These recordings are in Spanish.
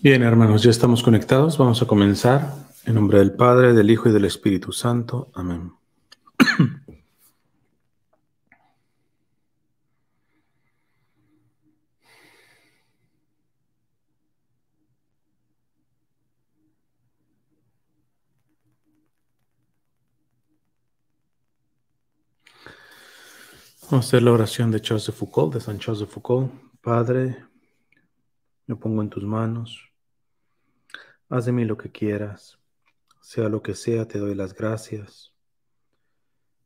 Bien, hermanos, ya estamos conectados. Vamos a comenzar. En nombre del Padre, del Hijo y del Espíritu Santo. Amén. Vamos a hacer la oración de Charles de Foucault, de San Charles de Foucault. Padre, me pongo en tus manos Haz de mí lo que quieras, sea lo que sea, te doy las gracias.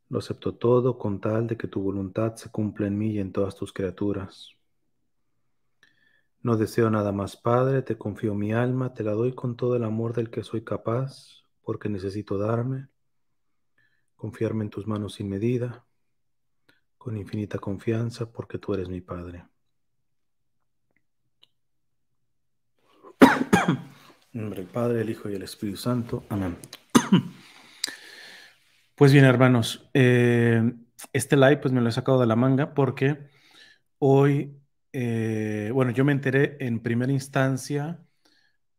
Lo acepto todo con tal de que tu voluntad se cumpla en mí y en todas tus criaturas. No deseo nada más, Padre, te confío mi alma, te la doy con todo el amor del que soy capaz, porque necesito darme, confiarme en tus manos sin medida, con infinita confianza, porque tú eres mi Padre. En nombre del Padre, el Hijo y el Espíritu Santo. Amén. Pues bien, hermanos, eh, este live pues me lo he sacado de la manga porque hoy, eh, bueno, yo me enteré en primera instancia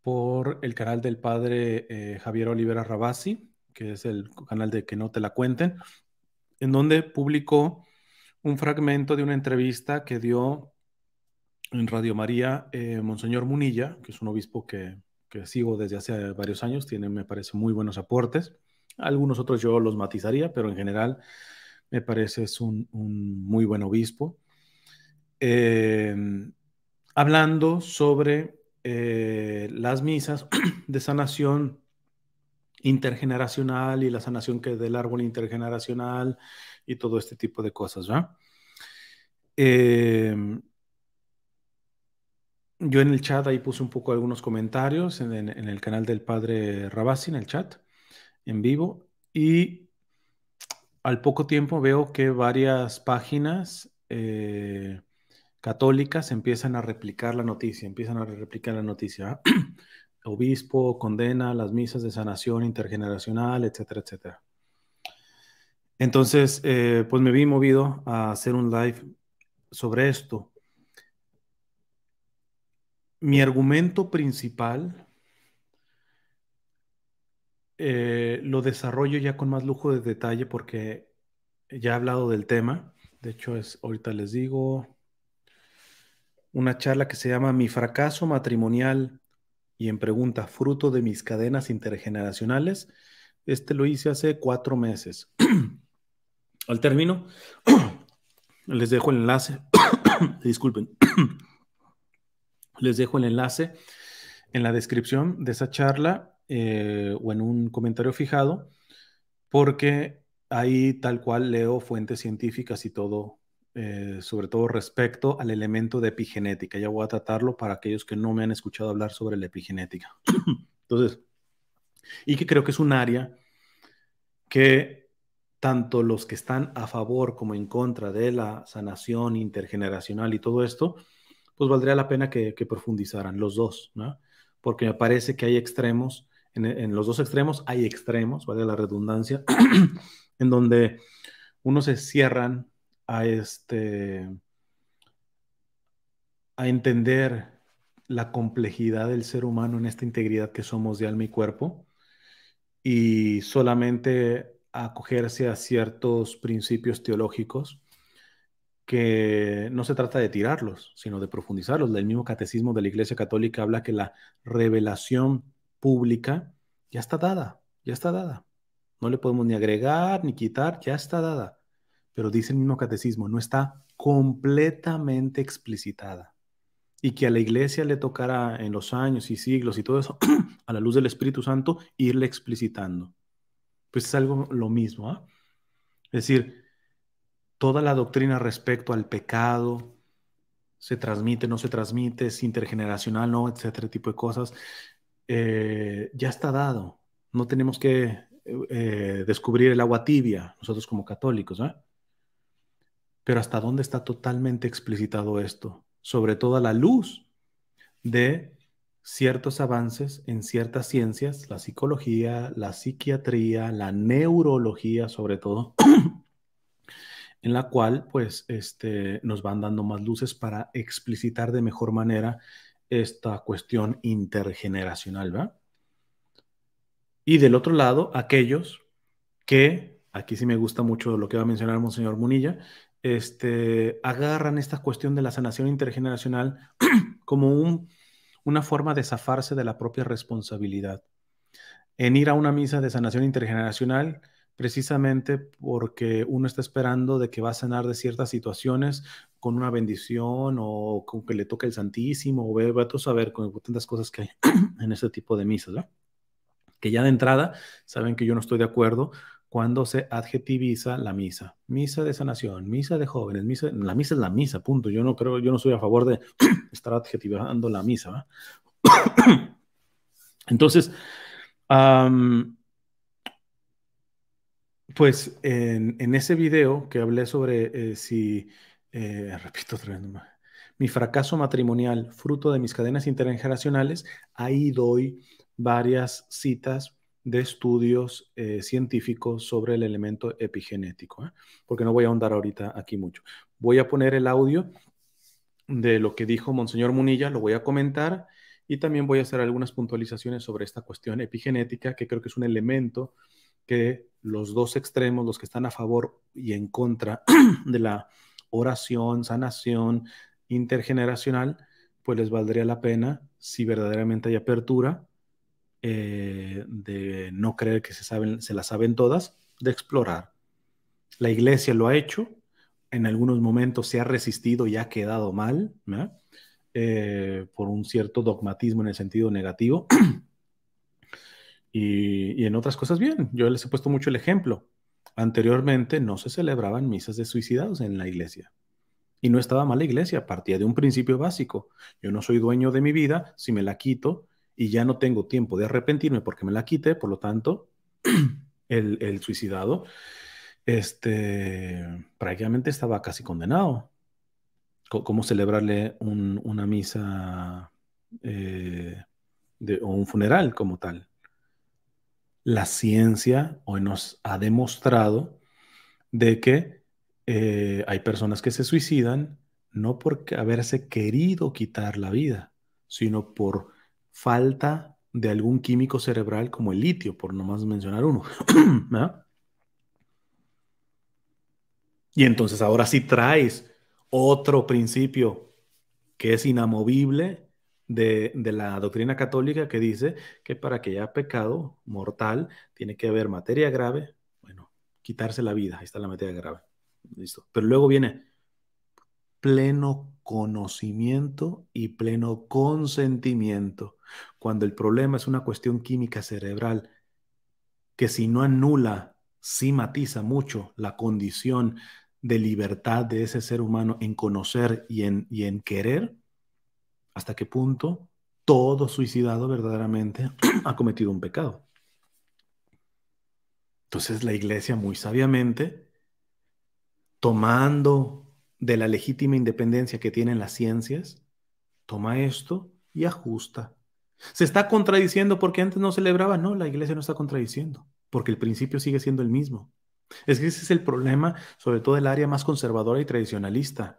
por el canal del padre eh, Javier Olivera Rabasi, que es el canal de Que no te la cuenten, en donde publicó un fragmento de una entrevista que dio en Radio María Monseñor Munilla, que es un obispo que que sigo desde hace varios años, tiene, me parece, muy buenos aportes. Algunos otros yo los matizaría, pero en general me parece es un, muy buen obispo. Em, hablando sobre eh, las misas de sanación intergeneracional y la sanación que del árbol intergeneracional y todo este tipo de cosas, ya yo en el chat ahí puse un poco algunos comentarios en, el canal del padre Rabasi, en el chat, en vivo, y al poco tiempo veo que varias páginas eh, católicas empiezan a replicar la noticia, empiezan a replicar la noticia. ¿ah? Obispo condena las misas de sanación intergeneracional, etcétera, etcétera. Entonces, eh, pues me vi movido a hacer un live sobre esto mi argumento principal eh, lo desarrollo ya con más lujo de detalle porque ya he hablado del tema. De hecho, es ahorita les digo una charla que se llama Mi fracaso matrimonial y en pregunta, fruto de mis cadenas intergeneracionales. Este lo hice hace cuatro meses. Al término, les dejo el enlace. Disculpen. Les dejo el enlace en la descripción de esa charla eh, o en un comentario fijado, porque ahí tal cual leo fuentes científicas y todo, eh, sobre todo respecto al elemento de epigenética. Ya voy a tratarlo para aquellos que no me han escuchado hablar sobre la epigenética. Entonces, y que creo que es un área que tanto los que están a favor como en contra de la sanación intergeneracional y todo esto, pues, valdría la pena que, profundizaran los dos, Porque me parece que hay extremos, en, los dos extremos hay extremos, vale la redundancia, en donde uno se cierran a este a entender la complejidad del ser humano en esta integridad que somos de alma y cuerpo y solamente acogerse a ciertos principios teológicos que no se trata de tirarlos, sino de profundizarlos. El mismo catecismo de la Iglesia Católica habla que la revelación pública ya está dada, ya está dada. No le podemos ni agregar ni quitar, ya está dada. Pero dice el mismo catecismo, no está completamente explicitada. Y que a la iglesia le tocará en los años y siglos y todo eso, a la luz del Espíritu Santo, irle explicitando. Pues es algo lo mismo. ¿ah? Es decir, toda la doctrina respecto al pecado, se transmite, no se transmite, es intergeneracional, no, etcétera, tipo de cosas, eh, ya está dado. No tenemos que eh, descubrir el agua tibia, nosotros como católicos, ¿eh? Pero ¿hasta dónde está totalmente explicitado esto? Sobre todo a la luz de ciertos avances en ciertas ciencias, la psicología, la psiquiatría, la neurología sobre todo, en la cual pues este, nos van dando más luces para explicitar de mejor manera esta cuestión intergeneracional, ¿va? Y del otro lado, aquellos que, aquí sí me gusta mucho lo que va a mencionar Monseñor Munilla, este, agarran esta cuestión de la sanación intergeneracional como una forma de zafarse de la propia responsabilidad. En ir a una misa de sanación intergeneracional, precisamente porque uno está esperando de que va a sanar de ciertas situaciones con una bendición o con que le toque el Santísimo o va a saber con tantas cosas que hay en ese tipo de misas, ¿verdad? Que ya de entrada saben que yo no estoy de acuerdo cuando se adjetiviza la misa. Misa de sanación, misa de jóvenes, la misa es la misa, punto. Yo no creo, yo no soy a favor de estar adjetivando la misa, ¿verdad? Entonces, pues en, ese video que hablé sobre eh, si, eh, repito otra vez mi fracaso matrimonial, fruto de mis cadenas intergeneracionales, ahí doy varias citas de estudios eh, científicos sobre el elemento epigenético, porque no voy a ahondar ahorita aquí mucho. Voy a poner el audio de lo que dijo Monseñor Munilla, lo voy a comentar y también voy a hacer algunas puntualizaciones sobre esta cuestión epigenética, que creo que es un elemento que los dos extremos, los que están a favor y en contra de la oración, sanación intergeneracional, pues les valdría la pena si verdaderamente hay apertura eh, de no creer que se, saben, se las saben todas, de explorar. La iglesia lo ha hecho, en algunos momentos se ha resistido y ha quedado mal, eh, por un cierto dogmatismo en el sentido negativo, y, en otras cosas bien. Yo les he puesto mucho el ejemplo. Anteriormente no se celebraban misas de suicidados en la iglesia. Y no estaba mal la iglesia, partía de un principio básico. Yo no soy dueño de mi vida, si me la quito y ya no tengo tiempo de arrepentirme porque me la quite, por lo tanto, el, suicidado este, prácticamente estaba casi condenado. ¿Cómo celebrarle una misa eh, de, o un funeral como tal? la ciencia hoy nos ha demostrado de que eh, hay personas que se suicidan no por haberse querido quitar la vida, sino por falta de algún químico cerebral como el litio, por nomás mencionar uno. Y entonces ahora sí traes otro principio que es inamovible de, la doctrina católica que dice que para que haya pecado mortal tiene que haber materia grave, bueno, quitarse la vida, ahí está la materia grave, listo. Pero luego viene pleno conocimiento y pleno consentimiento. Cuando el problema es una cuestión química cerebral que si no anula, sí matiza mucho la condición de libertad de ese ser humano en conocer y y en querer, hasta qué punto todo suicidado verdaderamente ha cometido un pecado. Entonces la iglesia muy sabiamente, tomando de la legítima independencia que tienen las ciencias, toma esto y ajusta. Se está contradiciendo porque antes no celebraba, no, la iglesia no está contradiciendo, porque el principio sigue siendo el mismo. Es que ese es el problema, sobre todo el área más conservadora y tradicionalista,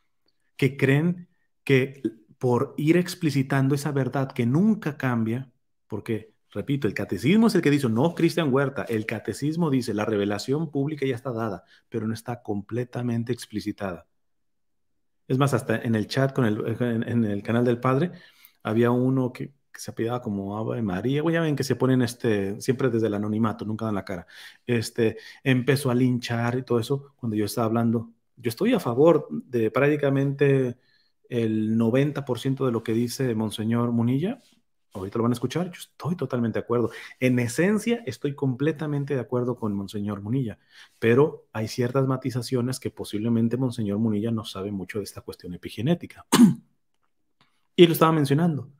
que creen que por ir explicitando esa verdad que nunca cambia, porque, repito, el catecismo es el que dice, no Cristian Huerta, el catecismo dice, la revelación pública ya está dada, pero no está completamente explicitada. Es más, hasta en el chat con el, en, el canal del Padre, había uno que, se apellidaba como Ave María, o ya ven que se ponen este, siempre desde el anonimato, nunca dan la cara. Este, empezó a linchar y todo eso cuando yo estaba hablando. Yo estoy a favor de prácticamente el 90% de lo que dice Monseñor Munilla, ahorita lo van a escuchar, yo estoy totalmente de acuerdo. En esencia, estoy completamente de acuerdo con Monseñor Munilla, pero hay ciertas matizaciones que posiblemente Monseñor Munilla no sabe mucho de esta cuestión epigenética. y lo estaba mencionando.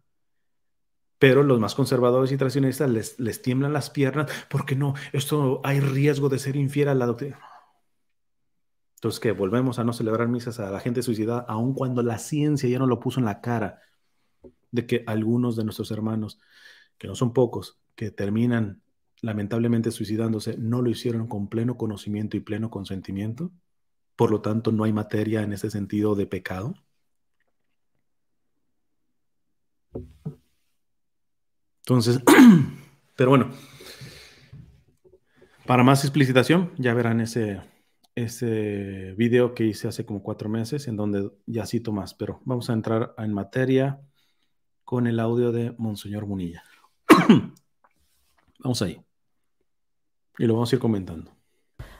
Pero los más conservadores y tradicionalistas les, les tiemblan las piernas porque no, esto hay riesgo de ser infiel a la doctrina entonces, que volvemos a no celebrar misas a la gente suicida aun cuando la ciencia ya no lo puso en la cara de que algunos de nuestros hermanos, que no son pocos, que terminan lamentablemente suicidándose, no lo hicieron con pleno conocimiento y pleno consentimiento. Por lo tanto, no hay materia en ese sentido de pecado. Entonces, pero bueno, para más explicitación, ya verán ese, ese video que hice hace como cuatro meses, en donde ya cito más, pero vamos a entrar en materia con el audio de Monseñor Munilla. vamos ahí. Y lo vamos a ir comentando.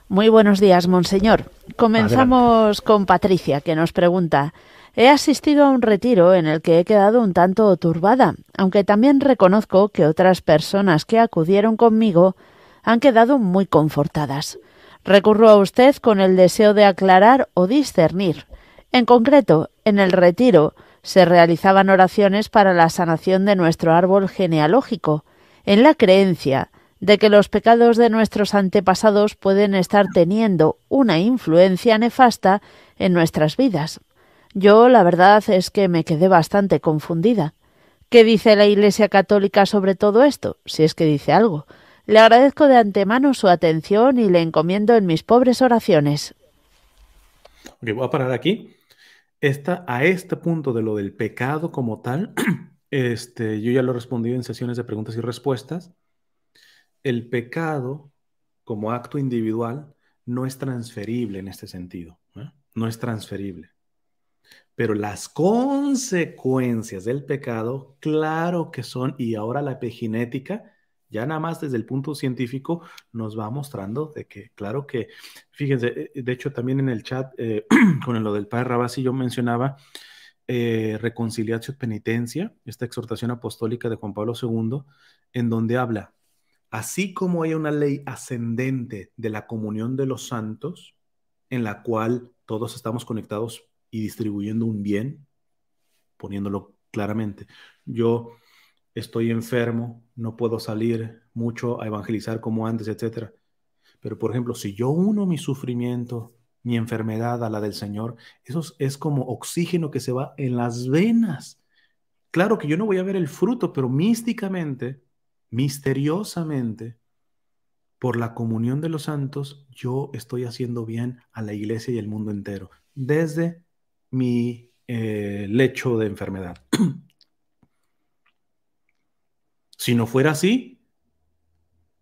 Muy buenos días, Monseñor. Comenzamos con Patricia, que nos pregunta. He asistido a un retiro en el que he quedado un tanto turbada, aunque también reconozco que otras personas que acudieron conmigo han quedado muy confortadas. Recurro a usted con el deseo de aclarar o discernir. En concreto, en el retiro se realizaban oraciones para la sanación de nuestro árbol genealógico, en la creencia de que los pecados de nuestros antepasados pueden estar teniendo una influencia nefasta en nuestras vidas. Yo la verdad es que me quedé bastante confundida. ¿Qué dice la Iglesia Católica sobre todo esto? Si es que dice algo. Le agradezco de antemano su atención y le encomiendo en mis pobres oraciones. Ok, voy a parar aquí. a este punto de lo del pecado como tal, este, yo ya lo he respondido en sesiones de preguntas y respuestas. El pecado como acto individual no es transferible en este sentido. No es transferible. Pero las consecuencias del pecado, claro que son, y ahora la epigenética ya nada más desde el punto científico nos va mostrando de que, claro que, fíjense, eh, de hecho también en el chat eh, con lo del Padre Rabasi yo mencionaba eh, reconciliación, Penitencia, esta exhortación apostólica de Juan Pablo II, en donde habla, así como hay una ley ascendente de la comunión de los santos, en la cual todos estamos conectados y distribuyendo un bien, poniéndolo claramente. Yo estoy enfermo, no puedo salir mucho a evangelizar como antes, etc. Pero, por ejemplo, si yo uno mi sufrimiento, mi enfermedad a la del Señor, eso es como oxígeno que se va en las venas. Claro que yo no voy a ver el fruto, pero místicamente, misteriosamente, por la comunión de los santos, yo estoy haciendo bien a la iglesia y al mundo entero, desde mi eh, lecho de enfermedad. Si no fuera así,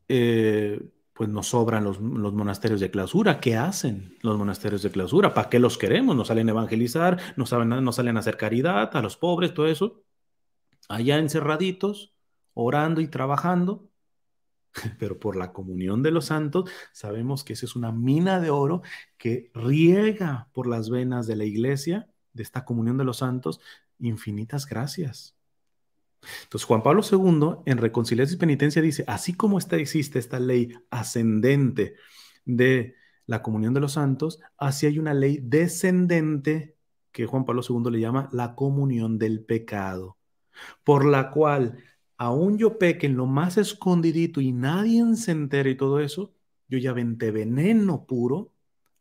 eh, pues nos sobran los, monasterios de clausura. ¿Qué hacen los monasterios de clausura? ¿Para qué los queremos? No salen a evangelizar, no, salen a hacer caridad a los pobres, todo eso. Allá encerraditos, orando y trabajando. Pero por la comunión de los santos, sabemos que esa es una mina de oro que riega por las venas de la iglesia, de esta comunión de los santos, infinitas gracias. Entonces Juan Pablo II en Reconciliación y Penitencia dice, así como esta, existe esta ley ascendente de la comunión de los santos, así hay una ley descendente que Juan Pablo II le llama la comunión del pecado, por la cual aún yo peque en lo más escondidito y nadie se entere y todo eso, yo ya vente veneno puro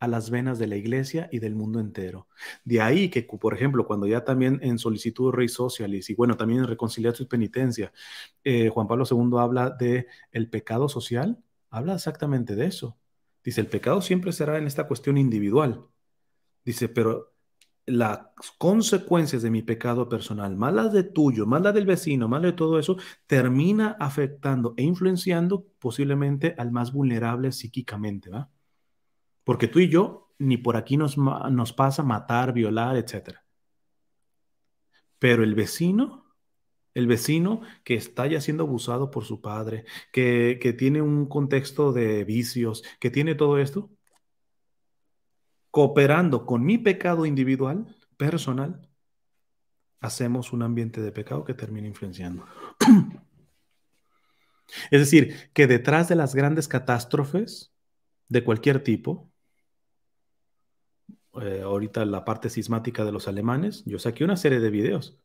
a las venas de la iglesia y del mundo entero. De ahí que, por ejemplo, cuando ya también en solicitud rey socialis y bueno, también en reconciliar su penitencia, eh, Juan Pablo II habla de el pecado social, habla exactamente de eso. Dice, el pecado siempre será en esta cuestión individual. Dice, pero las consecuencias de mi pecado personal, más de tuyo, más las del vecino, más de todo eso, termina afectando e influenciando posiblemente al más vulnerable psíquicamente, ¿va? Porque tú y yo, ni por aquí nos, nos pasa matar, violar, etc. Pero el vecino, el vecino que está ya siendo abusado por su padre, que, que tiene un contexto de vicios, que tiene todo esto, cooperando con mi pecado individual, personal, hacemos un ambiente de pecado que termina influenciando. es decir, que detrás de las grandes catástrofes de cualquier tipo, eh, ahorita la parte sismática de los alemanes, yo saqué una serie de videos.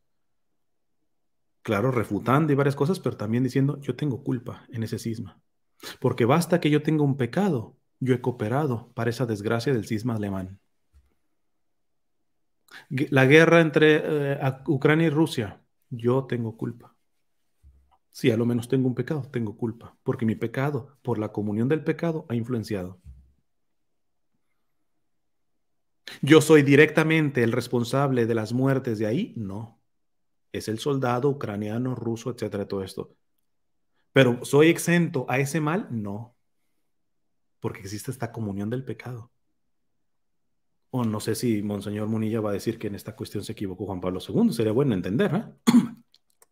Claro, refutando y varias cosas, pero también diciendo, yo tengo culpa en ese cisma. Porque basta que yo tenga un pecado, yo he cooperado para esa desgracia del cisma alemán. La guerra entre eh, Ucrania y Rusia, yo tengo culpa. Sí, a lo menos tengo un pecado, tengo culpa, porque mi pecado, por la comunión del pecado, ha influenciado. ¿Yo soy directamente el responsable de las muertes de ahí? No. Es el soldado ucraniano, ruso, etcétera, todo esto. Pero ¿soy exento a ese mal? No. Porque existe esta comunión del pecado. O no sé si Monseñor Munilla va a decir que en esta cuestión se equivocó Juan Pablo II. Sería bueno entender, ¿eh?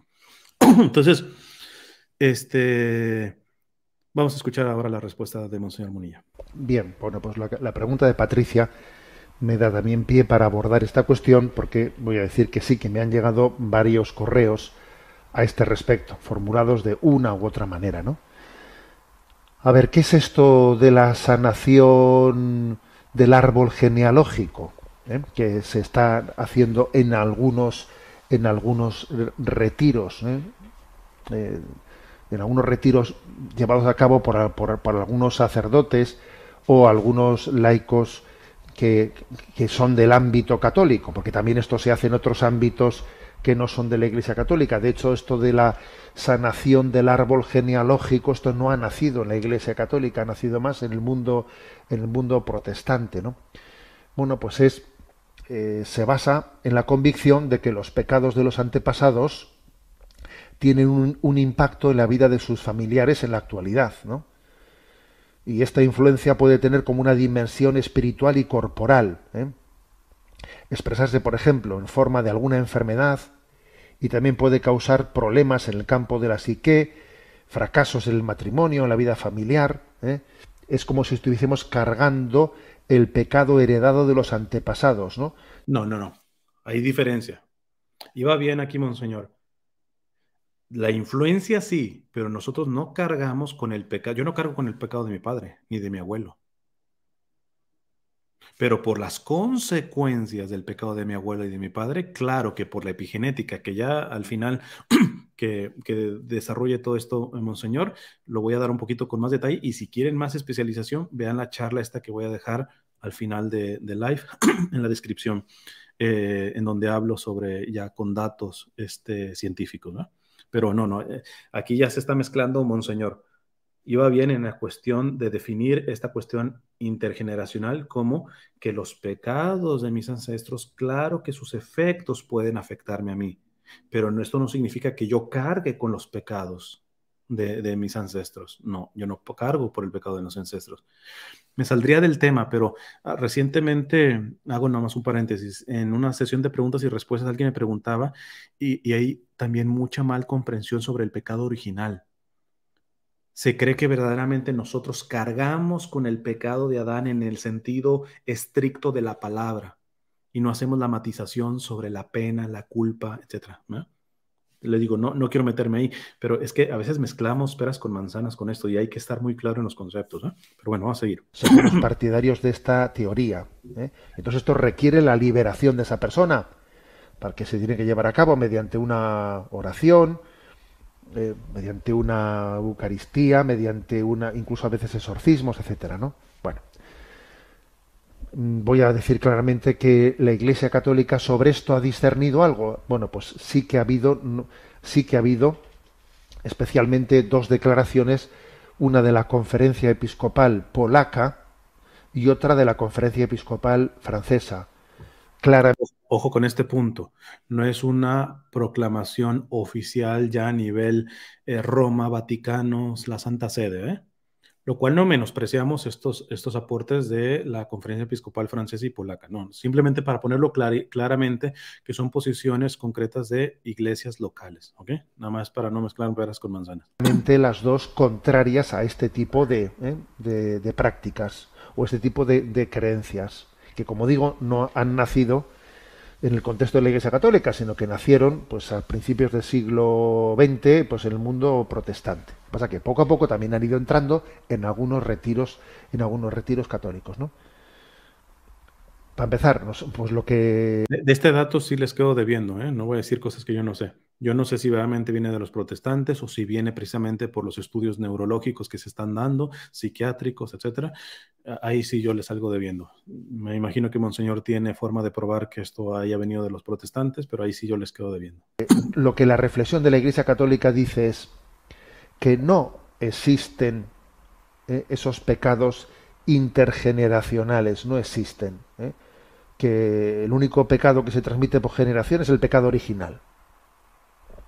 Entonces, este, vamos a escuchar ahora la respuesta de Monseñor Munilla. Bien, bueno, pues la pregunta de Patricia me da también pie para abordar esta cuestión porque voy a decir que sí, que me han llegado varios correos a este respecto, formulados de una u otra manera, ¿no? A ver, ¿qué es esto de la sanación del árbol genealógico eh? que se está haciendo en algunos en algunos retiros, eh? Eh, en algunos retiros llevados a cabo por, por algunos sacerdotes o algunos laicos que, son del ámbito católico, porque también esto se hace en otros ámbitos que no son de la Iglesia Católica. De hecho, esto de la sanación del árbol genealógico, esto no ha nacido en la Iglesia Católica, ha nacido más en el mundo, en el mundo protestante, ¿no? Bueno, pues es eh, se basa en la convicción de que los pecados de los antepasados tienen un, un impacto en la vida de sus familiares en la actualidad, ¿no? y esta influencia puede tener como una dimensión espiritual y corporal. ¿eh? Expresarse, por ejemplo, en forma de alguna enfermedad y también puede causar problemas en el campo de la psique, fracasos en el matrimonio, en la vida familiar. ¿eh? Es como si estuviésemos cargando el pecado heredado de los antepasados, ¿no? No, no, no. Hay diferencia. Y va bien aquí, monseñor. La influencia sí, pero nosotros no cargamos con el pecado. Yo no cargo con el pecado de mi padre ni de mi abuelo. Pero por las consecuencias del pecado de mi abuelo y de mi padre, claro que por la epigenética, que ya al final que, desarrolle todo esto, eh, Monseñor, lo voy a dar un poquito con más detalle. Y si quieren más especialización, vean la charla esta que voy a dejar al final de, de live en la descripción, eh, en donde hablo sobre ya con datos este, científicos. ¿no? Pero no, no, eh, aquí ya se está mezclando, monseñor. Iba bien en la cuestión de definir esta cuestión intergeneracional como que los pecados de mis ancestros, claro que sus efectos pueden afectarme a mí, pero esto no significa que yo cargue con los pecados de, mis ancestros. No, yo no cargo por el pecado de los ancestros. Me saldría del tema, pero ah, recientemente, hago nada más un paréntesis, en una sesión de preguntas y respuestas alguien me preguntaba y, hay también mucha mal comprensión sobre el pecado original. Se cree que verdaderamente nosotros cargamos con el pecado de Adán en el sentido estricto de la palabra y no hacemos la matización sobre la pena, la culpa, etcétera, ¿no? le digo, no, no quiero meterme ahí, pero es que a veces mezclamos peras con manzanas con esto y hay que estar muy claro en los conceptos. Pero bueno, vamos a seguir. Somos partidarios de esta teoría. ¿eh? Entonces esto requiere la liberación de esa persona, para que se tiene que llevar a cabo mediante una oración, eh, mediante una Eucaristía, mediante una, incluso a veces exorcismos, etcétera, ¿no? Mm, voy a decir claramente que la Iglesia Católica sobre esto ha discernido algo. Bueno, pues sí que ha habido, sí que ha habido especialmente dos declaraciones, una de la Conferencia Episcopal Polaca y otra de la Conferencia Episcopal Francesa. Ojo con este punto, no es una proclamación oficial ya a nivel eh, Roma, Vaticanos, la Santa Sede, ¿eh? lo cual no menospreciamos estos, estos aportes de la Conferencia Episcopal Francesa y Polaca, no, simplemente para ponerlo claramente que son posiciones concretas de iglesias locales, ¿ok? Nada más para no mezclar peras con manzanas. Las dos contrarias a este tipo ¿eh? de, prácticas o este tipo de, de creencias, que como digo, no han nacido en el contexto de la Iglesia Católica, sino que nacieron pues a principios del siglo XX pues en el mundo protestante. Pasa que poco a poco también han ido entrando en algunos retiros, en algunos retiros católicos, ¿no? Para empezar, pues lo que... De, este dato sí les quedo debiendo, ¿eh? No voy a decir cosas que yo no sé. Yo no sé si realmente viene de los protestantes o si viene precisamente por los estudios neurológicos que se están dando, psiquiátricos, etcétera. Ah, ahí sí yo les salgo debiendo. Me imagino que Monseñor tiene forma de probar que esto haya venido de los protestantes, pero ahí sí yo les quedo debiendo. Eh, lo que la reflexión de la Iglesia Católica dice es, que no existen eh, esos pecados intergeneracionales, no existen. Eh, que el único pecado que se transmite por generación es el pecado original.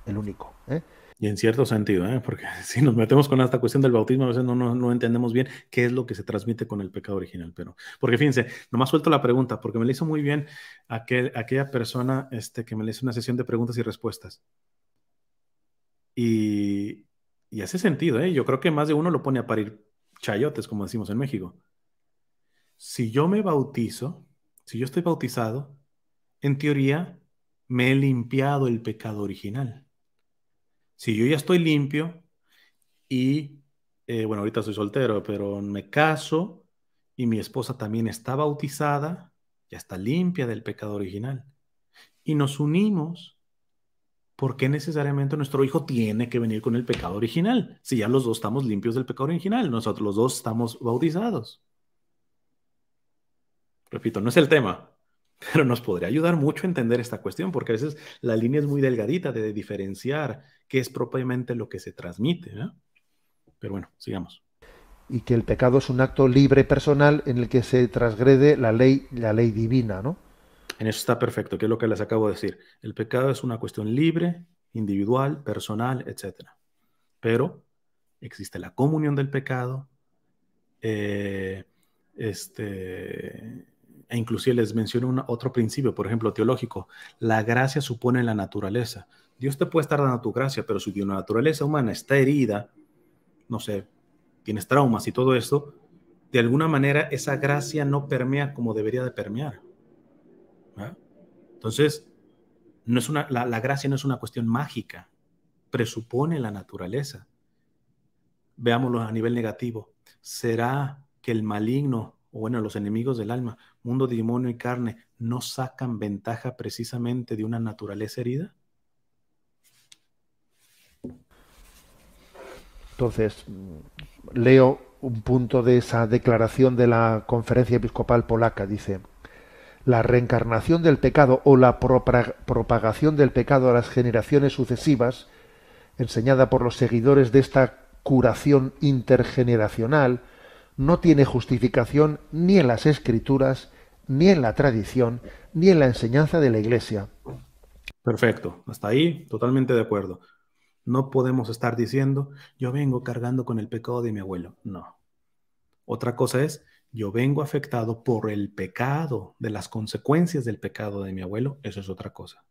El único. Eh. Y en cierto sentido, porque si nos metemos con esta cuestión del bautismo, a veces no, entendemos bien qué es lo que se transmite con el pecado original. Pero, porque fíjense, nomás suelto la pregunta, porque me la hizo muy bien aquella persona este, que me le hizo una sesión de preguntas y respuestas. Y, y hace sentido, ¿eh? Yo creo que más de uno lo pone a parir chayotes, como decimos en México. Si yo me bautizo, si yo estoy bautizado, en teoría me he limpiado el pecado original. Si yo ya estoy limpio y, eh, bueno, ahorita soy soltero, pero me caso y mi esposa también está bautizada, ya está limpia del pecado original. Y nos unimos ¿por qué necesariamente nuestro hijo tiene que venir con el pecado original? Si ya los dos estamos limpios del pecado original, nosotros los dos estamos bautizados. Repito, no es el tema, pero nos podría ayudar mucho a entender esta cuestión, porque a veces la línea es muy delgadita de diferenciar qué es propiamente lo que se transmite. ¿eh? Pero bueno, sigamos. Y que el pecado es un acto libre personal en el que se transgrede la ley, la ley divina, ¿no? En eso está perfecto, que es lo que les acabo de decir. El pecado es una cuestión libre, individual, personal, etc. Pero existe la comunión del pecado, eh, este, e inclusive les menciono otro principio, por ejemplo, teológico. La gracia supone la naturaleza. Dios te puede estar dando tu gracia, pero si tu naturaleza humana está herida, no sé, tienes traumas y todo esto, de alguna manera esa gracia no permea como debería de permear. Entonces, no es una, la, la gracia no es una cuestión mágica, presupone la naturaleza. Veámoslo a nivel negativo. ¿Será que el maligno, o bueno, los enemigos del alma, mundo, demonio y carne, no sacan ventaja precisamente de una naturaleza herida? Entonces, leo un punto de esa declaración de la Conferencia Episcopal Polaca. Dice, la reencarnación del pecado o la propagación del pecado a las generaciones sucesivas, enseñada por los seguidores de esta curación intergeneracional, no tiene justificación ni en las escrituras, ni en la tradición, ni en la enseñanza de la Iglesia. Perfecto, hasta ahí totalmente de acuerdo. No podemos estar diciendo, yo vengo cargando con el pecado de mi abuelo. No. Otra cosa es, yo vengo afectado por el pecado, de las consecuencias del pecado de mi abuelo, eso es otra cosa.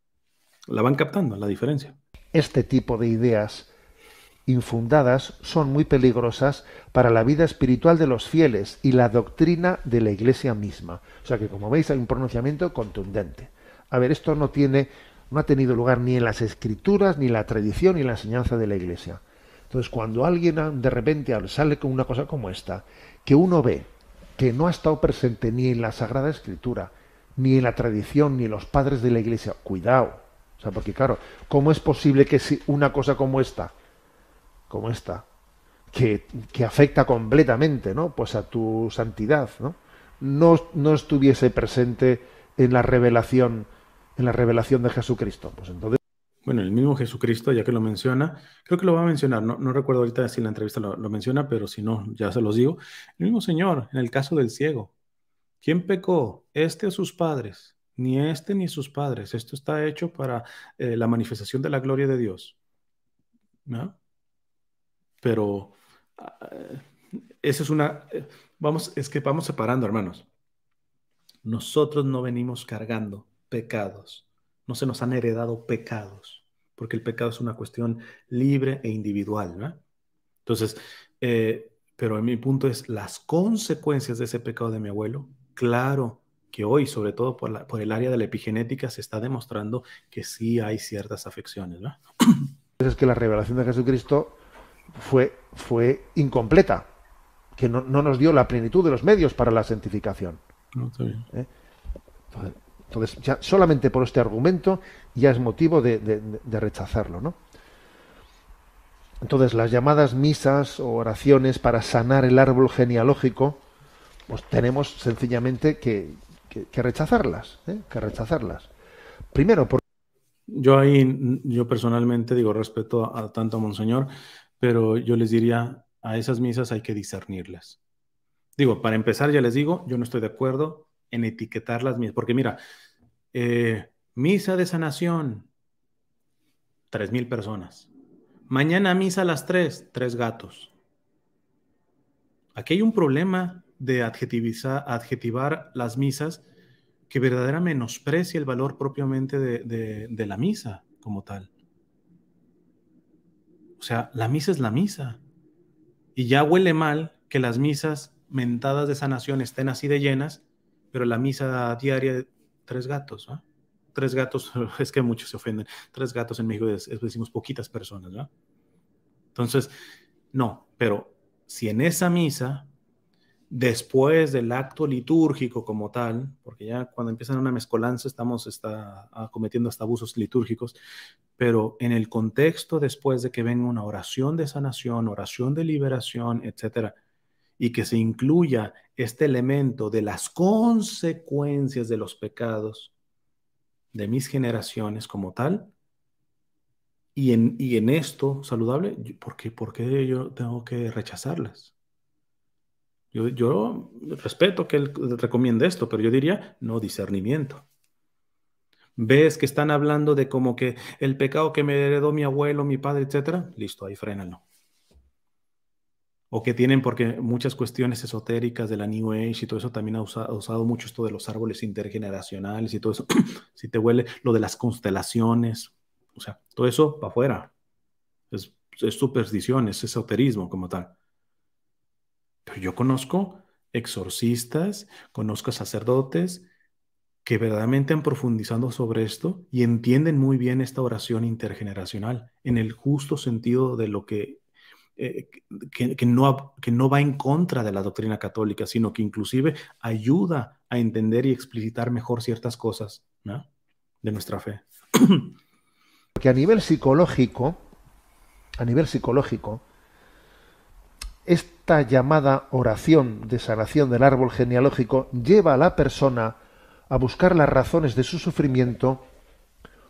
La van captando, la diferencia. Este tipo de ideas infundadas son muy peligrosas para la vida espiritual de los fieles y la doctrina de la Iglesia misma. O sea que, como veis, hay un pronunciamiento contundente. A ver, esto no tiene, no ha tenido lugar ni en las escrituras, ni en la tradición, ni en la enseñanza de la Iglesia. Entonces, cuando alguien de repente sale con una cosa como esta, que uno ve que no ha estado presente ni en la Sagrada Escritura, ni en la tradición, ni en los padres de la Iglesia. Cuidado. O sea, porque claro, ¿cómo es posible que si una cosa como esta, como esta, que, que afecta completamente, ¿no? Pues a tu santidad, ¿no? No, no estuviese presente en la revelación, en la revelación de Jesucristo. Pues entonces. Bueno, el mismo Jesucristo, ya que lo menciona, creo que lo va a mencionar, no, recuerdo ahorita si la entrevista lo, menciona, pero si no, ya se los digo. El mismo Señor, en el caso del ciego, ¿quién pecó? Este o sus padres, ni este ni sus padres. Esto está hecho para eh, la manifestación de la gloria de Dios. ¿No? Pero ah, esa es una, eh, vamos, es que vamos separando, hermanos. Nosotros no venimos cargando pecados no se nos han heredado pecados, porque el pecado es una cuestión libre e individual, ¿no? Entonces, eh, pero mi punto es las consecuencias de ese pecado de mi abuelo, claro que hoy, sobre todo por, el área de la epigenética, se está demostrando que sí hay ciertas afecciones, ¿no? Es que la revelación de Jesucristo fue, fue incompleta, que no, nos dio la plenitud de los medios para la santificación. No, está bien. ¿Eh? Entonces, solamente por este argumento ya es motivo de, rechazarlo, ¿no? Entonces, las llamadas misas o oraciones para sanar el árbol genealógico, pues tenemos sencillamente que, rechazarlas, ¿eh? que rechazarlas. Primero, por... Yo ahí, yo personalmente digo respeto a, tanto a Monseñor, pero yo les diría, a esas misas hay que discernirlas. Digo, para empezar, ya les digo, yo no estoy de acuerdo en etiquetar las misas, porque mira, eh, misa de sanación, tres mil personas. Mañana misa a las tres, tres gatos. Aquí hay un problema de adjetivar las misas que verdaderamente menosprecia el valor propiamente de, de la misa como tal. O sea, la misa es la misa. Y ya huele mal que las misas mentadas de sanación estén así de llenas, pero la misa diaria tres gatos, Tres gatos, es que muchos se ofenden. Tres gatos en México es, pues, decimos poquitas personas, Entonces, no, pero si en esa misa, después del acto litúrgico como tal, porque ya cuando empiezan una mezcolanza estamos está, ah, cometiendo hasta abusos litúrgicos, pero en el contexto después de que venga una oración de sanación, oración de liberación, etcétera, y que se incluya este elemento de las consecuencias de los pecados de mis generaciones como tal, y en, en esto saludable, ¿por qué, ¿por yo tengo que rechazarlas? Yo, respeto que él recomiende esto, pero yo diría no discernimiento. ¿Ves que están hablando de como que el pecado que me heredó mi abuelo, mi padre, etcétera? Listo, ahí frénalo o que tienen, porque muchas cuestiones esotéricas de la New Age y todo eso también ha, usado mucho esto de los árboles intergeneracionales y todo eso, si te huele, lo de las constelaciones, o sea, todo eso para afuera. Es, es superstición, es esoterismo como tal. Pero yo conozco exorcistas, conozco sacerdotes que verdaderamente han profundizado sobre esto y entienden muy bien esta oración intergeneracional en el justo sentido de lo que eh, que, no, va en contra de la doctrina católica, sino que inclusive ayuda a entender y explicitar mejor ciertas cosas de nuestra fe. Que a nivel psicológico, a nivel psicológico, esta llamada oración de sanación del árbol genealógico lleva a la persona a buscar las razones de su sufrimiento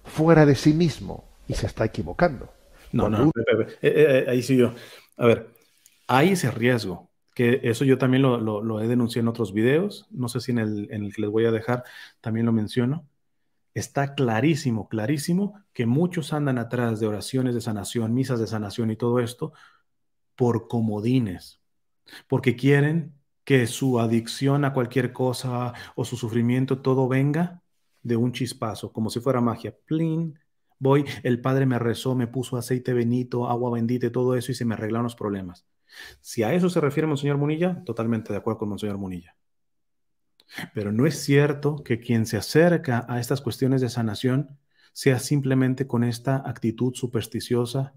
fuera de sí mismo y se está equivocando. No, no, eh, eh, eh, ahí sí yo. A ver, hay ese riesgo, que eso yo también lo, he denunciado en otros videos, no sé si en el, en el, que les voy a dejar también lo menciono. Está clarísimo, clarísimo que muchos andan atrás de oraciones de sanación, misas de sanación y todo esto por comodines, porque quieren que su adicción a cualquier cosa o su sufrimiento, todo venga de un chispazo, como si fuera magia. Plin, Voy, el Padre me rezó, me puso aceite benito, agua bendita todo eso y se me arreglaron los problemas. Si a eso se refiere Monseñor Munilla, totalmente de acuerdo con Monseñor Munilla. Pero no es cierto que quien se acerca a estas cuestiones de sanación sea simplemente con esta actitud supersticiosa,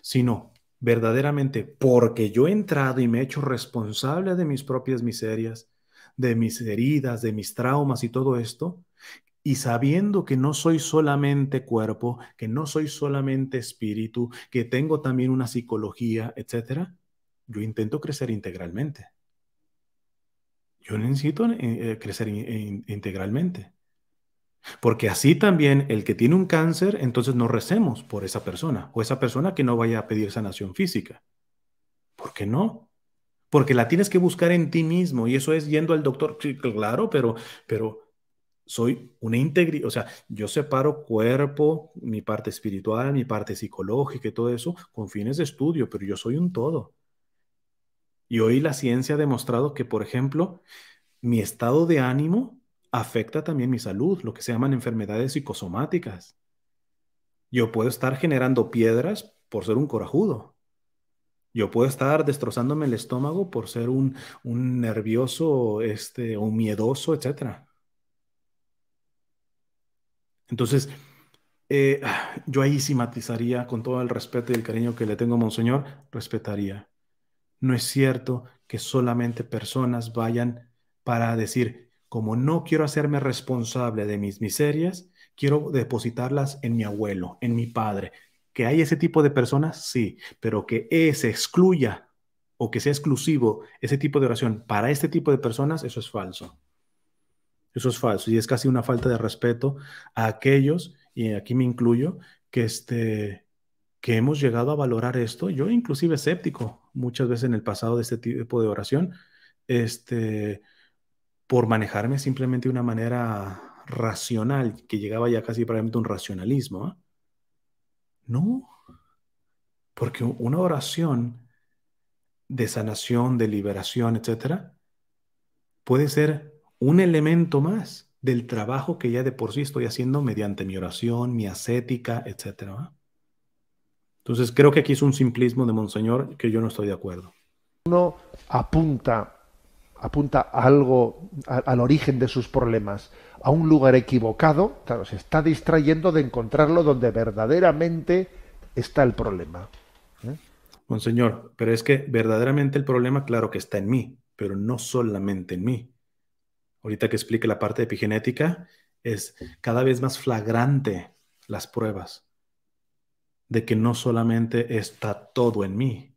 sino verdaderamente porque yo he entrado y me he hecho responsable de mis propias miserias, de mis heridas, de mis traumas y todo esto, y sabiendo que no soy solamente cuerpo, que no soy solamente espíritu, que tengo también una psicología, etcétera, yo intento crecer integralmente. Yo necesito eh, eh, crecer integralmente. Porque así también el que tiene un cáncer, entonces no recemos por esa persona o esa persona que no vaya a pedir sanación física. ¿Por qué no? Porque la tienes que buscar en ti mismo y eso es yendo al doctor, claro, pero, pero soy una integridad, o sea, yo separo cuerpo, mi parte espiritual, mi parte psicológica y todo eso con fines de estudio, pero yo soy un todo. Y hoy la ciencia ha demostrado que, por ejemplo, mi estado de ánimo afecta también mi salud, lo que se llaman enfermedades psicosomáticas. Yo puedo estar generando piedras por ser un corajudo. Yo puedo estar destrozándome el estómago por ser un, un nervioso, este, un miedoso, etcétera. Entonces, eh, yo ahí simatizaría con todo el respeto y el cariño que le tengo a Monseñor, respetaría. No es cierto que solamente personas vayan para decir, como no quiero hacerme responsable de mis miserias, quiero depositarlas en mi abuelo, en mi padre. Que hay ese tipo de personas, sí, pero que se excluya o que sea exclusivo ese tipo de oración para este tipo de personas, eso es falso. Eso es falso y es casi una falta de respeto a aquellos, y aquí me incluyo, que, este, que hemos llegado a valorar esto, yo inclusive escéptico muchas veces en el pasado de este tipo de oración, este, por manejarme simplemente de una manera racional, que llegaba ya casi probablemente un racionalismo. ¿ah? No, porque una oración de sanación, de liberación, etcétera, puede ser un elemento más del trabajo que ya de por sí estoy haciendo mediante mi oración, mi ascética, etc. Entonces creo que aquí es un simplismo de Monseñor que yo no estoy de acuerdo. Uno apunta apunta algo, al origen de sus problemas, a un lugar equivocado, claro, se está distrayendo de encontrarlo donde verdaderamente está el problema. ¿eh? Monseñor, pero es que verdaderamente el problema, claro que está en mí, pero no solamente en mí ahorita que explique la parte epigenética, es cada vez más flagrante las pruebas de que no solamente está todo en mí,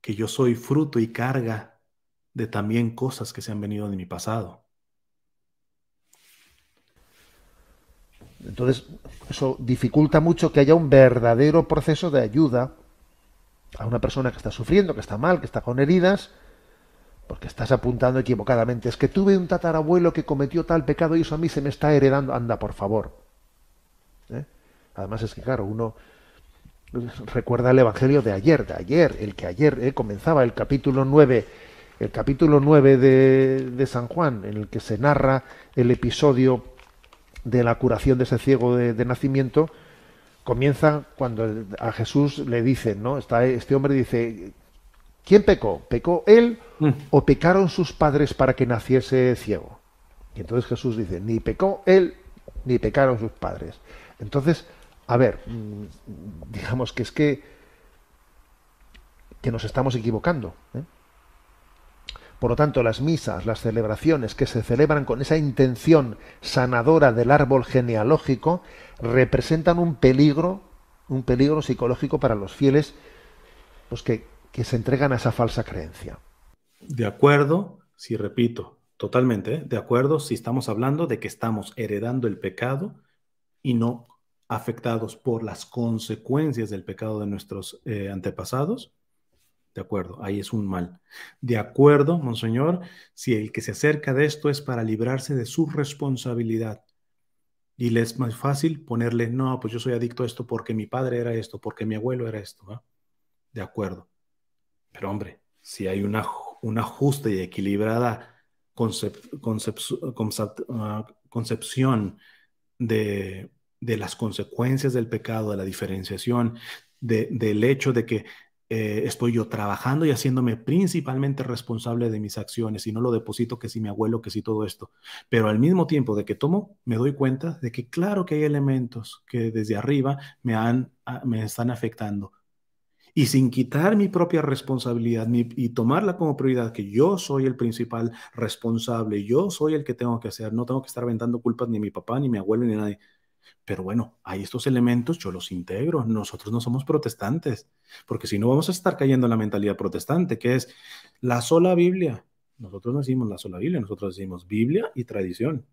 que yo soy fruto y carga de también cosas que se han venido de mi pasado. Entonces, eso dificulta mucho que haya un verdadero proceso de ayuda a una persona que está sufriendo, que está mal, que está con heridas, porque estás apuntando equivocadamente. Es que tuve un tatarabuelo que cometió tal pecado y eso a mí se me está heredando. Anda, por favor. ¿Eh? Además es que, claro, uno recuerda el Evangelio de ayer, de ayer, el que ayer eh, comenzaba el capítulo 9, el capítulo 9 de, de San Juan, en el que se narra el episodio de la curación de ese ciego de, nacimiento comienza cuando a Jesús le dicen, ¿no? este hombre dice, ¿Quién pecó? ¿Pecó él mm. o pecaron sus padres para que naciese ciego? Y entonces Jesús dice, ni pecó él ni pecaron sus padres. Entonces, a ver, mm, digamos que es que, que nos estamos equivocando. ¿eh? Por lo tanto, las misas, las celebraciones que se celebran con esa intención sanadora del árbol genealógico, representan un peligro, un peligro psicológico para los fieles, pues que, que se entregan a esa falsa creencia. De acuerdo, si repito, totalmente, ¿eh? de acuerdo si estamos hablando de que estamos heredando el pecado y no afectados por las consecuencias del pecado de nuestros eh, antepasados. De acuerdo, ahí es un mal. De acuerdo, monseñor, si el que se acerca de esto es para librarse de su responsabilidad y le es más fácil ponerle, no, pues yo soy adicto a esto porque mi padre era esto, porque mi abuelo era esto. De acuerdo. Pero hombre, si hay una, una justa y equilibrada ah, concepción de, las consecuencias del pecado, de la diferenciación, del hecho de que eh, estoy yo trabajando y haciéndome principalmente responsable de mis acciones y no lo deposito que si mi abuelo, que si todo esto. Pero al mismo tiempo de que tomo, me doy cuenta de que claro que hay elementos que desde arriba me, han, ah, me están afectando, y sin quitar mi propia responsabilidad y tomarla como prioridad, que yo soy el principal responsable, yo soy el que tengo que hacer, no tengo que estar aventando culpas ni mi papá, ni mi abuelo, ni nadie. Pero bueno, hay estos elementos, yo los integro. Nosotros no somos protestantes, porque si no vamos a estar cayendo en la mentalidad protestante, que es la sola Biblia. Nosotros no decimos la sola Biblia, nosotros decimos Biblia y tradición.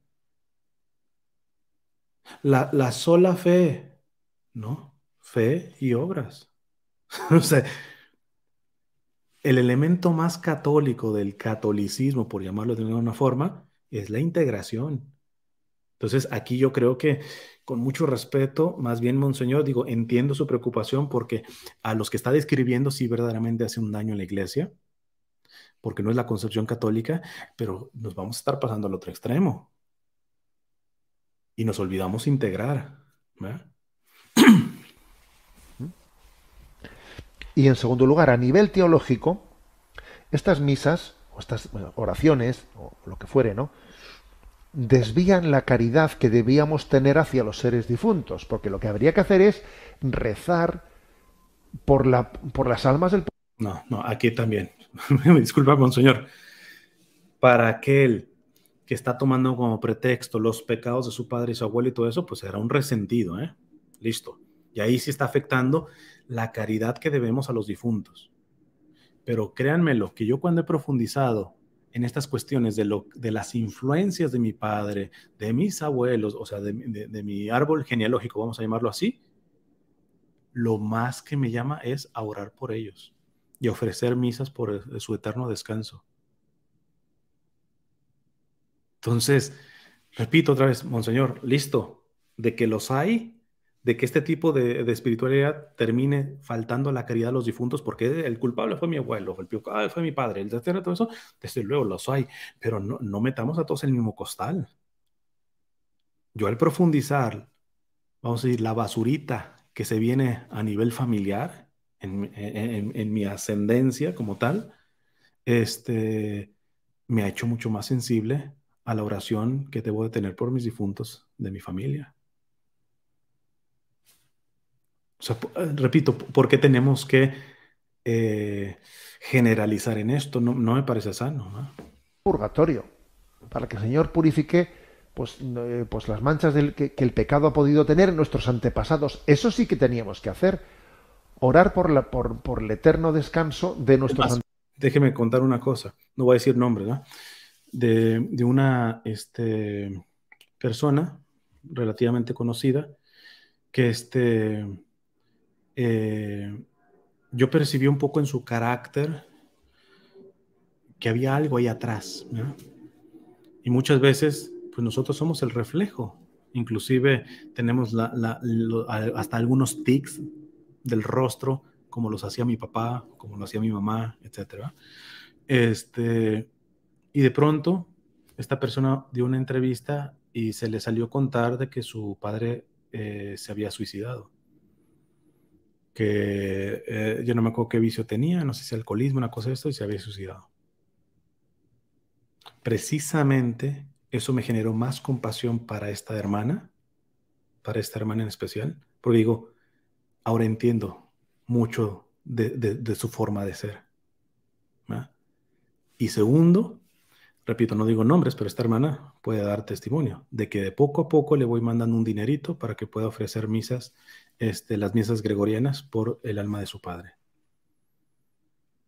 La, la sola fe, ¿no? Fe y obras. o el elemento más católico del catolicismo, por llamarlo de alguna forma, es la integración. Entonces, aquí yo creo que, con mucho respeto, más bien, Monseñor, digo, entiendo su preocupación porque a los que está describiendo sí verdaderamente hace un daño en la iglesia, porque no es la concepción católica, pero nos vamos a estar pasando al otro extremo. Y nos olvidamos integrar. ¿verdad? Y en segundo lugar, a nivel teológico, estas misas, o estas oraciones, o lo que fuere, ¿no? desvían la caridad que debíamos tener hacia los seres difuntos, porque lo que habría que hacer es rezar por, la, por las almas del... No, no, aquí también. disculpa, monseñor. Para aquel que está tomando como pretexto los pecados de su padre y su abuelo y todo eso, pues era un resentido, ¿eh? Listo. Y ahí sí está afectando la caridad que debemos a los difuntos. Pero créanmelo, que yo cuando he profundizado en estas cuestiones de, lo, de las influencias de mi padre, de mis abuelos, o sea, de, de mi árbol genealógico, vamos a llamarlo así, lo más que me llama es a orar por ellos y ofrecer misas por su eterno descanso. Entonces, repito otra vez, Monseñor, listo, de que los hay, de que este tipo de, espiritualidad termine faltando la caridad de los difuntos, porque el culpable fue mi abuelo, el fue mi padre, el todo eso, desde luego los hay, pero no, no metamos a todos en el mismo costal. Yo al profundizar, vamos a decir, la basurita que se viene a nivel familiar, en, en, mi ascendencia como tal, este, me ha hecho mucho más sensible a la oración que debo de tener por mis difuntos de mi familia. Eh, repito, ¿por qué tenemos que eh, generalizar en esto? No, me parece sano. Purgatorio, para que el Señor purifique pues, eh, pues las manchas del, que, el pecado ha podido tener en nuestros antepasados. Eso sí que teníamos que hacer, orar por, la, por, el eterno descanso de nuestros antepasados. Déjeme contar una cosa, no voy a decir nombre, De, una este, persona relativamente conocida que este eh, yo percibí un poco en su carácter que había algo ahí atrás. Y muchas veces, pues nosotros somos el reflejo. Inclusive tenemos hasta algunos tics del rostro, como los hacía mi papá, como lo hacía mi mamá, etc. Este, y de pronto, esta persona dio una entrevista y se le salió contar de que su padre eh, se había suicidado que eh, yo no me acuerdo qué vicio tenía, no sé si alcoholismo, una cosa de esto, y se había suicidado. Precisamente eso me generó más compasión para esta hermana, para esta hermana en especial, porque digo, ahora entiendo mucho de, su forma de ser. Y segundo, repito, no digo nombres, pero esta hermana puede dar testimonio de que de poco a poco le voy mandando un dinerito para que pueda ofrecer misas este, las misas gregorianas por el alma de su padre.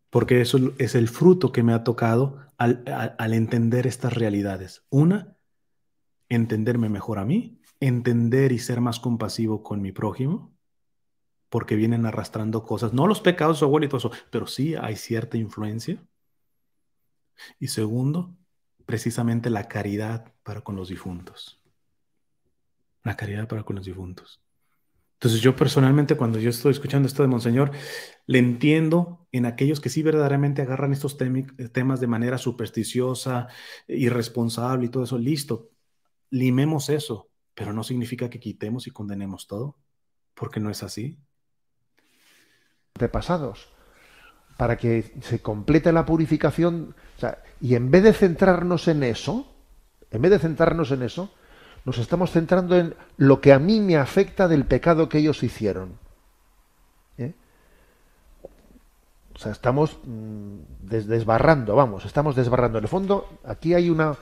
Porque eso es el fruto que me ha tocado al, entender estas realidades. Una, entenderme mejor a mí, entender y ser más compasivo con mi prójimo, porque vienen arrastrando cosas, no los pecados de su pero sí hay cierta influencia. Y segundo, precisamente la caridad para con los difuntos. La caridad para con los difuntos. Entonces yo personalmente cuando yo estoy escuchando esto de Monseñor, le entiendo en aquellos que sí verdaderamente agarran estos eh, temas de manera supersticiosa, irresponsable y todo eso. Listo, limemos eso, pero no significa que quitemos y condenemos todo, porque no es así. Antepasados, para que se complete la purificación, y en vez de centrarnos en eso, en vez de centrarnos en eso, nos estamos centrando en lo que a mí me afecta del pecado que ellos hicieron. ¿Eh? O sea, estamos mm, desbarrando, vamos, estamos desbarrando. En el fondo, aquí hay una...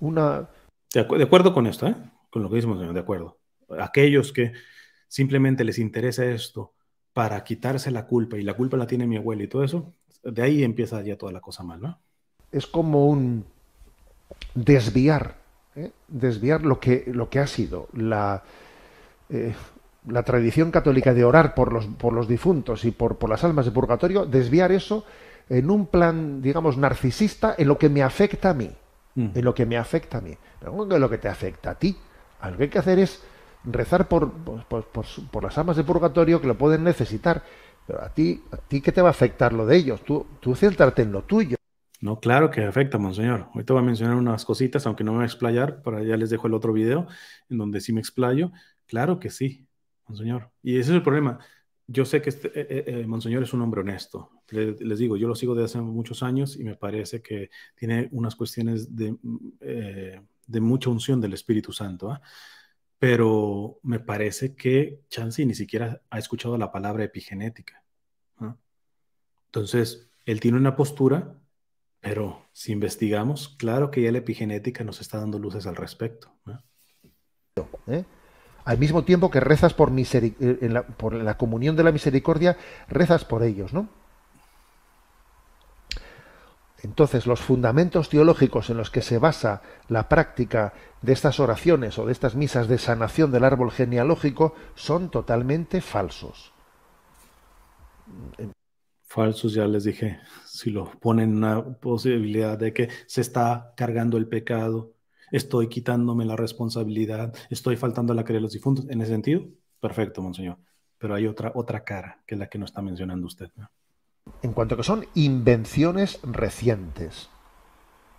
una... De, acuerdo con esto, ¿eh? con lo que decimos, de acuerdo. Aquellos que simplemente les interesa esto para quitarse la culpa y la culpa la tiene mi abuela y todo eso, de ahí empieza ya toda la cosa mal, ¿no? Es como un desviar eh, desviar lo que, lo que ha sido la, eh, la tradición católica de orar por los, por los difuntos y por, por las almas de purgatorio, desviar eso en un plan, digamos, narcisista en lo que me afecta a mí. Mm. En lo que me afecta a mí. No en lo que te afecta a ti. Algo que hay que hacer es rezar por, por, por, las almas de purgatorio que lo pueden necesitar. Pero a ti, a ti ¿qué te va a afectar lo de ellos? Tú, tú en lo tuyo. No, claro que afecta, monseñor. Ahorita voy a mencionar unas cositas, aunque no me voy a explayar, para ya les dejo el otro video en donde sí me explayo. Claro que sí, monseñor. Y ese es el problema. Yo sé que este, eh, eh, eh, monseñor es un hombre honesto. Les, digo, yo lo sigo desde hace muchos años y me parece que tiene unas cuestiones de, de mucha unción del Espíritu Santo. ¿ah? Pero me parece que Chansey ni siquiera ha escuchado la palabra epigenética. ¿ah? Entonces, él tiene una postura pero si investigamos, claro que ya la epigenética nos está dando luces al respecto. ¿Eh? Al mismo tiempo que rezas por, eh, en la, por la comunión de la misericordia, rezas por ellos, ¿no? Entonces, los fundamentos teológicos en los que se basa la práctica de estas oraciones o de estas misas de sanación del árbol genealógico son totalmente falsos falsos, ya les dije, si lo ponen en una posibilidad de que se está cargando el pecado, estoy quitándome la responsabilidad, estoy faltando a la creencia de los difuntos, en ese sentido, perfecto, monseñor. Pero hay otra, otra cara que es la que no está mencionando usted. En cuanto a que son invenciones recientes,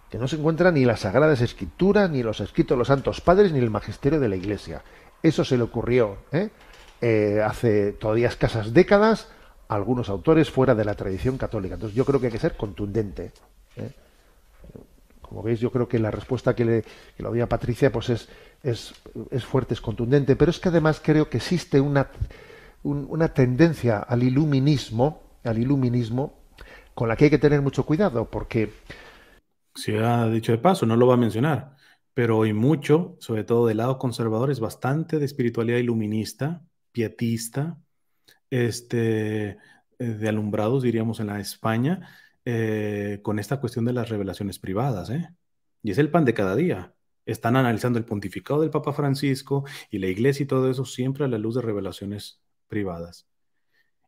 que no se encuentran ni las Sagradas Escrituras, ni los escritos de los Santos Padres, ni el Magisterio de la Iglesia. Eso se le ocurrió ¿eh? Eh, hace todavía escasas décadas algunos autores fuera de la tradición católica. Entonces yo creo que hay que ser contundente. ¿eh? Como veis, yo creo que la respuesta que le, doy a Patricia pues es, es, fuerte, es contundente, pero es que además creo que existe una, una tendencia al iluminismo, al iluminismo, con la que hay que tener mucho cuidado, porque... se ha dicho de paso, no lo va a mencionar, pero hay mucho, sobre todo del lado conservador, es bastante de espiritualidad iluminista, pietista, este, eh, de alumbrados, diríamos, en la España, eh, con esta cuestión de las revelaciones privadas. ¿eh? Y es el pan de cada día. Están analizando el pontificado del Papa Francisco y la iglesia y todo eso siempre a la luz de revelaciones privadas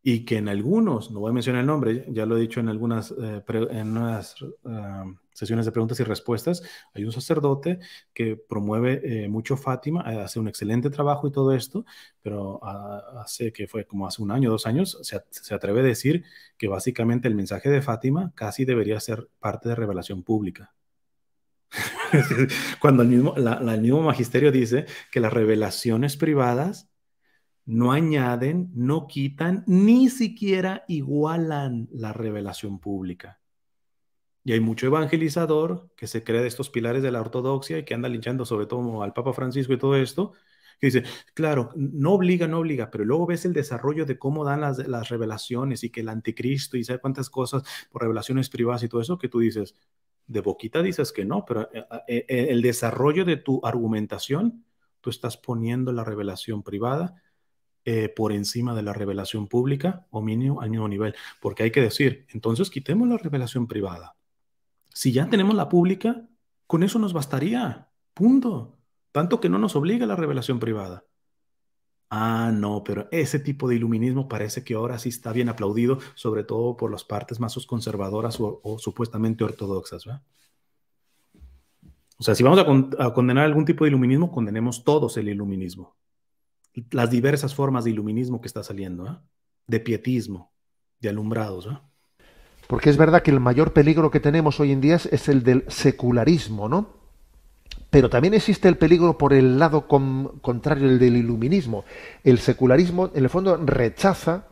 y que en algunos, no voy a mencionar el nombre, ya lo he dicho en algunas eh, en unas, ah, sesiones de preguntas y respuestas, hay un sacerdote que promueve eh, mucho Fátima, hace un excelente trabajo y todo esto, pero hace que fue como hace un año, dos años, se, atreve a decir que básicamente el mensaje de Fátima casi debería ser parte de revelación pública. Cuando el mismo, el mismo magisterio dice que las revelaciones privadas no añaden, no quitan, ni siquiera igualan la revelación pública. Y hay mucho evangelizador que se cree de estos pilares de la ortodoxia y que anda linchando sobre todo al Papa Francisco y todo esto, que dice, claro, no obliga, no obliga, pero luego ves el desarrollo de cómo dan las, las revelaciones y que el anticristo y sabe cuántas cosas por revelaciones privadas y todo eso que tú dices, de boquita dices que no, pero eh, eh, eh, el desarrollo de tu argumentación, tú estás poniendo la revelación privada eh, por encima de la revelación pública o mínimo al mismo nivel. Porque hay que decir, entonces quitemos la revelación privada. Si ya tenemos la pública, con eso nos bastaría. Punto. Tanto que no nos obliga la revelación privada. Ah, no, pero ese tipo de iluminismo parece que ahora sí está bien aplaudido, sobre todo por las partes más conservadoras o, supuestamente ortodoxas. O sea, si vamos a condenar algún tipo de iluminismo, condenemos todos el iluminismo, las diversas formas de iluminismo que está saliendo, ¿eh? de pietismo, de alumbrados. ¿eh? Porque es verdad que el mayor peligro que tenemos hoy en día es, el del secularismo, ¿no? Pero también existe el peligro por el lado contrario, el del iluminismo. El secularismo, en el fondo, rechaza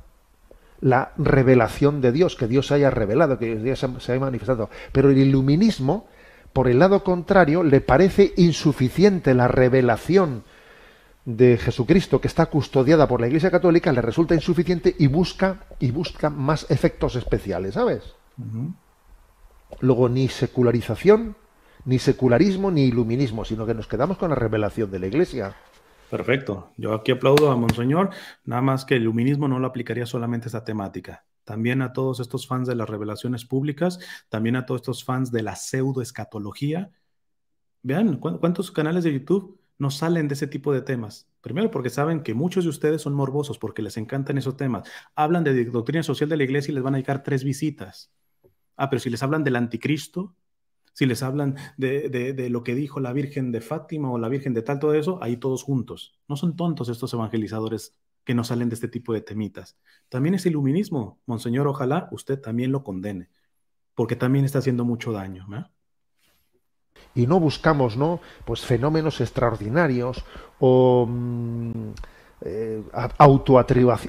la revelación de Dios, que Dios haya revelado, que Dios se haya manifestado. Pero el iluminismo, por el lado contrario, le parece insuficiente la revelación de Jesucristo que está custodiada por la Iglesia Católica le resulta insuficiente y busca y busca más efectos especiales, ¿sabes? Luego ni secularización, ni secularismo, ni iluminismo, sino que nos quedamos con la revelación de la Iglesia. Perfecto. Yo aquí aplaudo a Monseñor, nada más que el iluminismo no lo aplicaría solamente a esta temática también a todos estos fans de las revelaciones públicas, también a todos estos fans de la pseudoescatología. Vean, ¿cuántos canales de YouTube no salen de ese tipo de temas. Primero porque saben que muchos de ustedes son morbosos porque les encantan esos temas. Hablan de doctrina social de la iglesia y les van a dedicar tres visitas. Ah, pero si les hablan del anticristo, si les hablan de, de, lo que dijo la Virgen de Fátima o la Virgen de tal, todo eso, ahí todos juntos. No son tontos estos evangelizadores que no salen de este tipo de temitas. También es iluminismo, monseñor, ojalá usted también lo condene, porque también está haciendo mucho daño. ¿no? y no buscamos no pues fenómenos extraordinarios o mm, eh,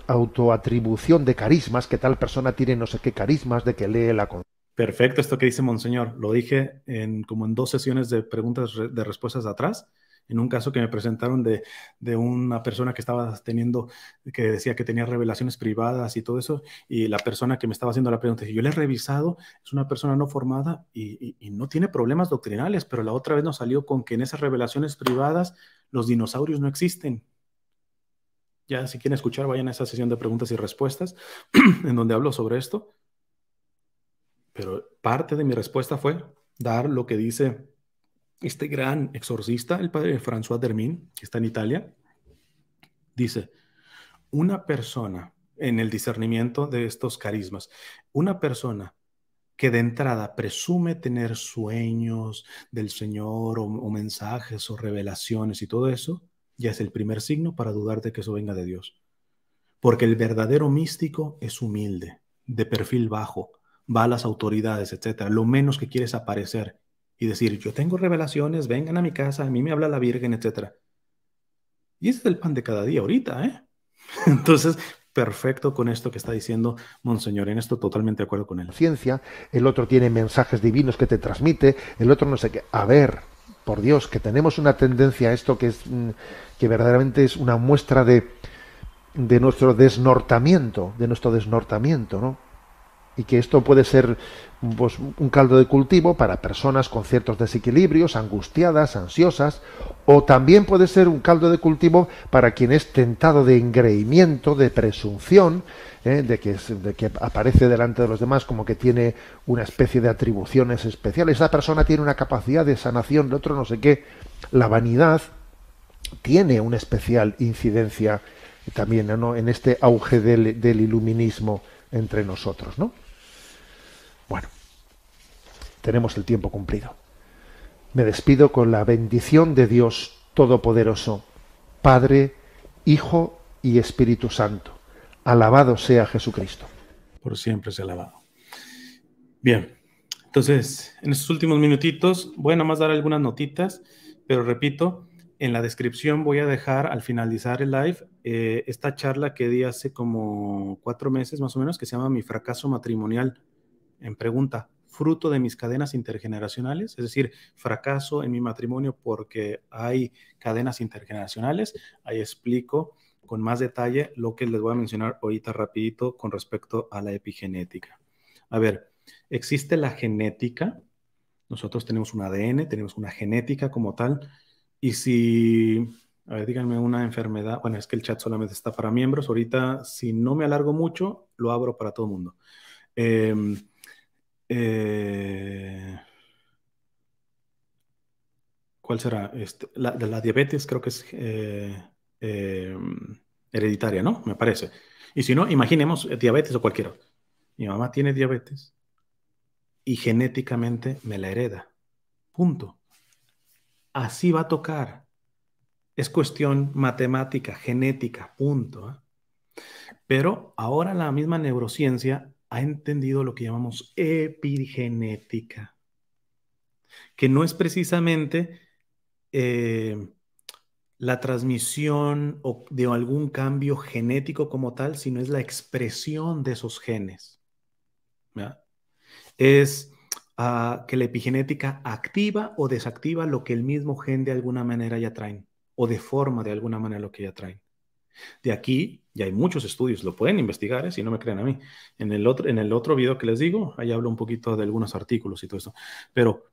autoatribución de carismas que tal persona tiene no sé qué carismas de que lee la perfecto esto que dice monseñor lo dije en como en dos sesiones de preguntas de respuestas de atrás en un caso que me presentaron de, de, una persona que estaba teniendo, que decía que tenía revelaciones privadas y todo eso, y la persona que me estaba haciendo la pregunta, yo le he revisado, es una persona no formada y, y, y no tiene problemas doctrinales, pero la otra vez nos salió con que en esas revelaciones privadas los dinosaurios no existen. Ya, si quieren escuchar, vayan a esa sesión de preguntas y respuestas en donde hablo sobre esto. Pero parte de mi respuesta fue dar lo que dice este gran exorcista, el padre François Dermin, que está en Italia, dice, una persona, en el discernimiento de estos carismas, una persona que de entrada presume tener sueños del Señor o, mensajes o revelaciones y todo eso, ya es el primer signo para dudar de que eso venga de Dios. Porque el verdadero místico es humilde, de perfil bajo, va a las autoridades, etc. Lo menos que quiere es aparecer y decir, yo tengo revelaciones, vengan a mi casa, a mí me habla la Virgen, etc. Y ese es el pan de cada día ahorita, ¿eh? Entonces, perfecto con esto que está diciendo Monseñor. En esto totalmente de acuerdo con él. Ciencia, el otro tiene mensajes divinos que te transmite, el otro no sé qué. A ver, por Dios, que tenemos una tendencia a esto que es mm, que verdaderamente es una muestra de, de nuestro desnortamiento, de nuestro desnortamiento, ¿no? y que esto puede ser pues, un caldo de cultivo para personas con ciertos desequilibrios, angustiadas, ansiosas, o también puede ser un caldo de cultivo para quien es tentado de engreimiento, de presunción, ¿eh? de, que, que aparece delante de los demás como que tiene una especie de atribuciones especiales. Esa persona tiene una capacidad de sanación, de otro no sé qué. La vanidad tiene una especial incidencia también en este auge del, del iluminismo entre nosotros, ¿no? Bueno, tenemos el tiempo cumplido. Me despido con la bendición de Dios Todopoderoso, Padre, Hijo y Espíritu Santo. Alabado sea Jesucristo. Por siempre sea alabado. Bien, entonces, en estos últimos minutitos voy a nomás dar algunas notitas, pero repito, en la descripción voy a dejar al finalizar el live eh, esta charla que di hace como cuatro meses más o menos, que se llama Mi fracaso matrimonial, en pregunta, fruto de mis cadenas intergeneracionales, es decir, fracaso en mi matrimonio porque hay cadenas intergeneracionales. Ahí explico con más detalle lo que les voy a mencionar ahorita rapidito con respecto a la epigenética. A ver, existe la genética. Nosotros tenemos un ADN, tenemos una genética como tal. Y si, a ver, díganme una enfermedad. Bueno, es que el chat solamente está para miembros. Ahorita, si no me alargo mucho, lo abro para todo el mundo. Eh, eh, ¿Cuál será? Este, la, diabetes creo que es eh, eh, hereditaria, ¿no? Me parece. Y si no, imaginemos diabetes o cualquiera. Mi mamá tiene diabetes y genéticamente me la hereda. Punto. Así va a tocar. Es cuestión matemática, genética, punto. ¿ah? Pero ahora la misma neurociencia ha entendido lo que llamamos epigenética, que no es precisamente eh, la transmisión o de algún cambio genético como tal, sino es la expresión de esos genes. Es ah, que la epigenética activa o desactiva lo que el mismo gen de alguna manera ya traen o deforma de alguna manera lo que ya traen. De aquí y hay muchos estudios, lo pueden investigar, ¿eh? si no me creen a mí. En el, otro, en el otro video que les digo, ahí hablo un poquito de algunos artículos y todo eso. Pero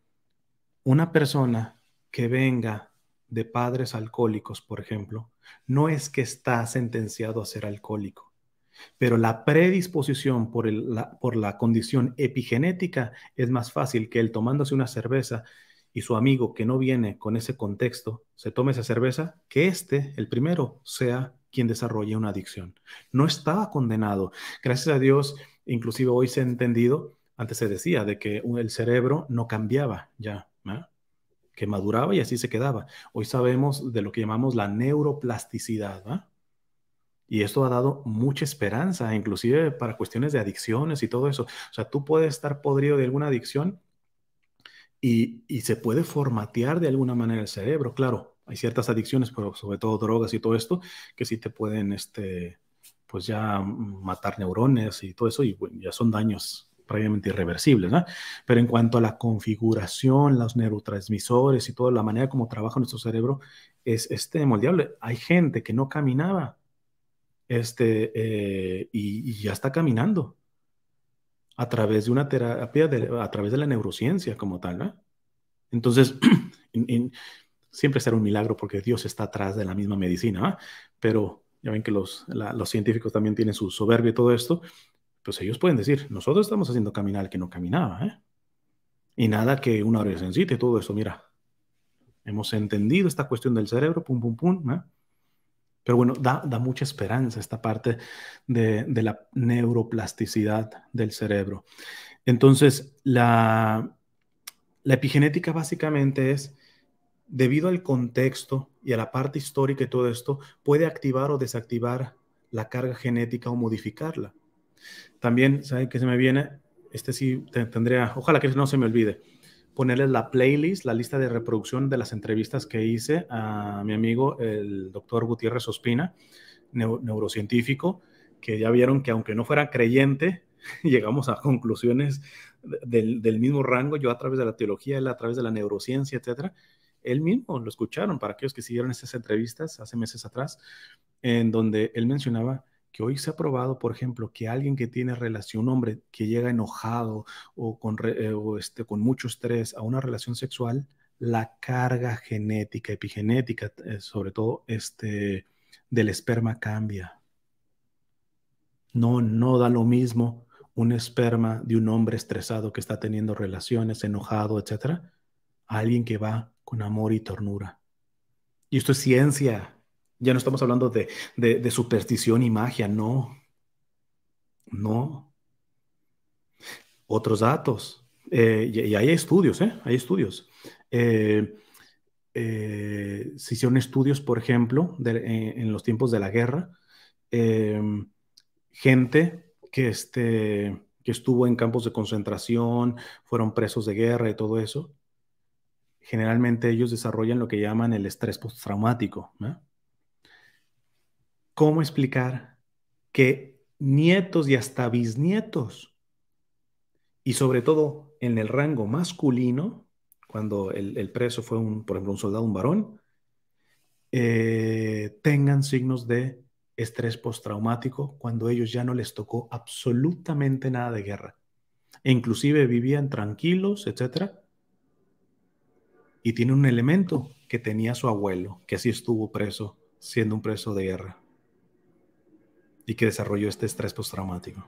una persona que venga de padres alcohólicos, por ejemplo, no es que está sentenciado a ser alcohólico, pero la predisposición por, la, por la condición epigenética es más fácil que él tomándose una cerveza y su amigo que no viene con ese contexto se tome esa cerveza, que este, el primero, sea quien desarrolla una adicción. No estaba condenado. Gracias a Dios, inclusive hoy se ha entendido, antes se decía de que el cerebro no cambiaba ya, ¿ah? que maduraba y así se quedaba. Hoy sabemos de lo que llamamos la neuroplasticidad. ¿ah? Y esto ha dado mucha esperanza, inclusive para cuestiones de adicciones y todo eso. O sea, tú puedes estar podrido de alguna adicción y se puede formatear de alguna manera el cerebro, claro, hay ciertas adicciones, pero sobre todo drogas y todo esto, que sí te pueden, este, pues ya matar neurones y todo eso, y ya son daños prácticamente irreversibles, ¿no? Pero en cuanto a la configuración, los neurotransmisores y toda la manera como trabaja nuestro cerebro, es este moldeable. Hay gente que no caminaba este, eh, y, ya está caminando a través de una terapia, de, a través de la neurociencia como tal, ¿no? Entonces, en, en, siempre será un milagro porque Dios está atrás de la misma medicina, pero ya ven que los, científicos también tienen su soberbia y todo esto, pues ellos pueden decir, nosotros estamos haciendo caminar al que no caminaba, ¿eh? Y nada que una en y todo eso, mira, hemos entendido esta cuestión del cerebro, pum, pum, pum, ¿eh? Pero bueno, da, mucha esperanza esta parte de, de, la neuroplasticidad del cerebro. Entonces, la, la epigenética básicamente es debido al contexto y a la parte histórica y todo esto, puede activar o desactivar la carga genética o modificarla. También, ¿saben qué se me viene? Este sí tendría, ojalá que no se me olvide, ponerles la playlist, la lista de reproducción de las entrevistas que hice a mi amigo, el doctor Gutiérrez Ospina, neurocientífico, que ya vieron que aunque no fuera creyente, llegamos a conclusiones del, del mismo rango, yo a través de la teología, él a través de la neurociencia, etcétera, él mismo lo escucharon para aquellos que siguieron esas entrevistas hace meses atrás, en donde él mencionaba que hoy se ha probado, por ejemplo, que alguien que tiene relación, un hombre que llega enojado o con, eh, este, con mucho estrés a una relación sexual, la carga genética, epigenética, eh, sobre todo este, del esperma cambia. No, no da lo mismo un esperma de un hombre estresado que está teniendo relaciones, enojado, etcétera, a alguien que va con amor y ternura. Y esto es ciencia. Ya no estamos hablando de, superstición y magia, no. No. Otros datos. Eh, y, hay estudios, ¿eh? Hay estudios. Eh, eh, se hicieron estudios, por ejemplo, eh, en, los tiempos de la guerra, eh, gente que, este, que estuvo en campos de concentración, fueron presos de guerra y todo eso, generalmente ellos desarrollan lo que llaman el estrés postraumático. ¿Cómo explicar que nietos y hasta bisnietos, y sobre todo en el rango masculino, cuando el, preso fue, un, por ejemplo, un soldado, un varón, eh, tengan signos de estrés postraumático cuando ellos ya no les tocó absolutamente nada de guerra. E inclusive vivían tranquilos, etcétera, y tiene un elemento que tenía su abuelo, que así estuvo preso, siendo un preso de guerra, y que desarrolló este estrés postraumático.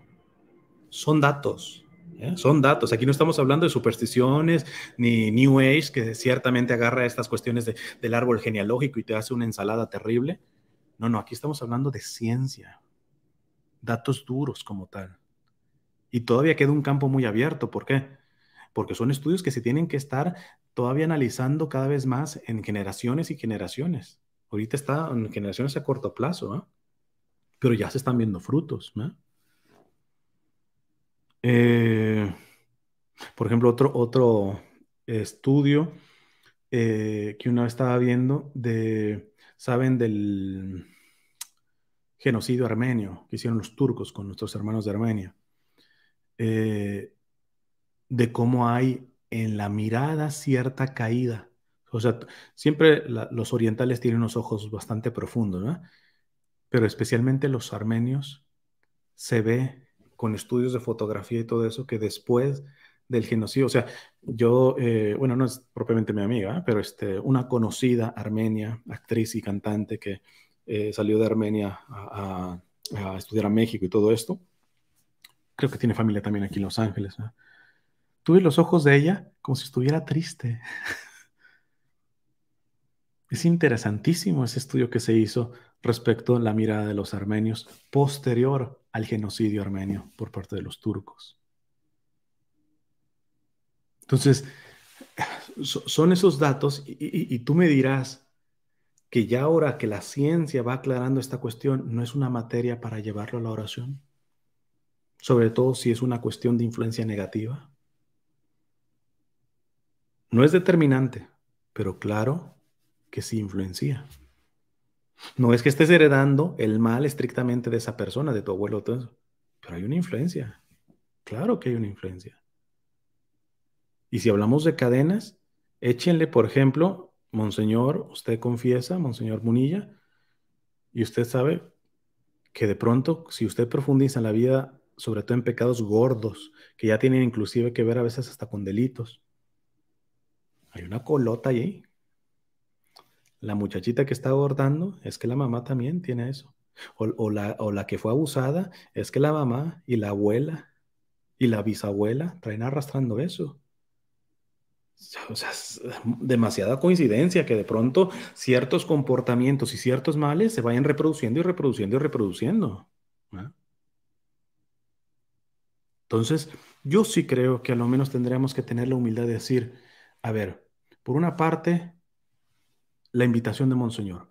Son datos, ¿eh? son datos. Aquí no estamos hablando de supersticiones ni New Age, que ciertamente agarra estas cuestiones del árbol genealógico y te hace una ensalada terrible. No, no, aquí estamos hablando de ciencia, datos duros como tal. Y todavía queda un campo muy abierto. ¿Por qué? porque son estudios que se tienen que estar todavía analizando cada vez más en generaciones y generaciones. Ahorita está en generaciones a corto plazo, ¿eh? pero ya se están viendo frutos. Eh, por ejemplo, otro, otro estudio eh, que uno estaba viendo de, ¿saben del genocidio armenio que hicieron los turcos con nuestros hermanos de Armenia? Eh, de cómo hay en la mirada cierta caída. O sea, siempre los orientales tienen unos ojos bastante profundos, ¿no? Pero especialmente los armenios se ve con estudios de fotografía y todo eso que después del genocidio, o sea, yo, eh, bueno, no es propiamente mi amiga, pero este, una conocida armenia, actriz y cantante que eh, salió de Armenia a, a, estudiar a México y todo esto, creo que tiene familia también aquí en Los Ángeles, ¿no? Tuve los ojos de ella como si estuviera triste. Es interesantísimo ese estudio que se hizo respecto a la mirada de los armenios posterior al genocidio armenio por parte de los turcos. Entonces, son esos datos y, y tú me dirás que ya ahora que la ciencia va aclarando esta cuestión, no es una materia para llevarlo a la oración, sobre todo si es una cuestión de influencia negativa. No es determinante, pero claro que sí influencia. No es que estés heredando el mal estrictamente de esa persona, de tu abuelo, todo eso, pero hay una influencia. Claro que hay una influencia. Y si hablamos de cadenas, échenle, por ejemplo, Monseñor, usted confiesa, Monseñor Munilla, y usted sabe que de pronto, si usted profundiza en la vida, sobre todo en pecados gordos, que ya tienen inclusive que ver a veces hasta con delitos, hay una colota ahí. La muchachita que está abordando es que la mamá también tiene eso. O, la, o la que fue abusada es que la mamá y la abuela y la bisabuela traen arrastrando eso. O sea, demasiada coincidencia que de pronto ciertos comportamientos y ciertos males se vayan reproduciendo y reproduciendo y reproduciendo. Entonces, yo sí creo que a lo menos tendríamos que tener la humildad de decir, a ver, por una parte, la invitación de Monseñor.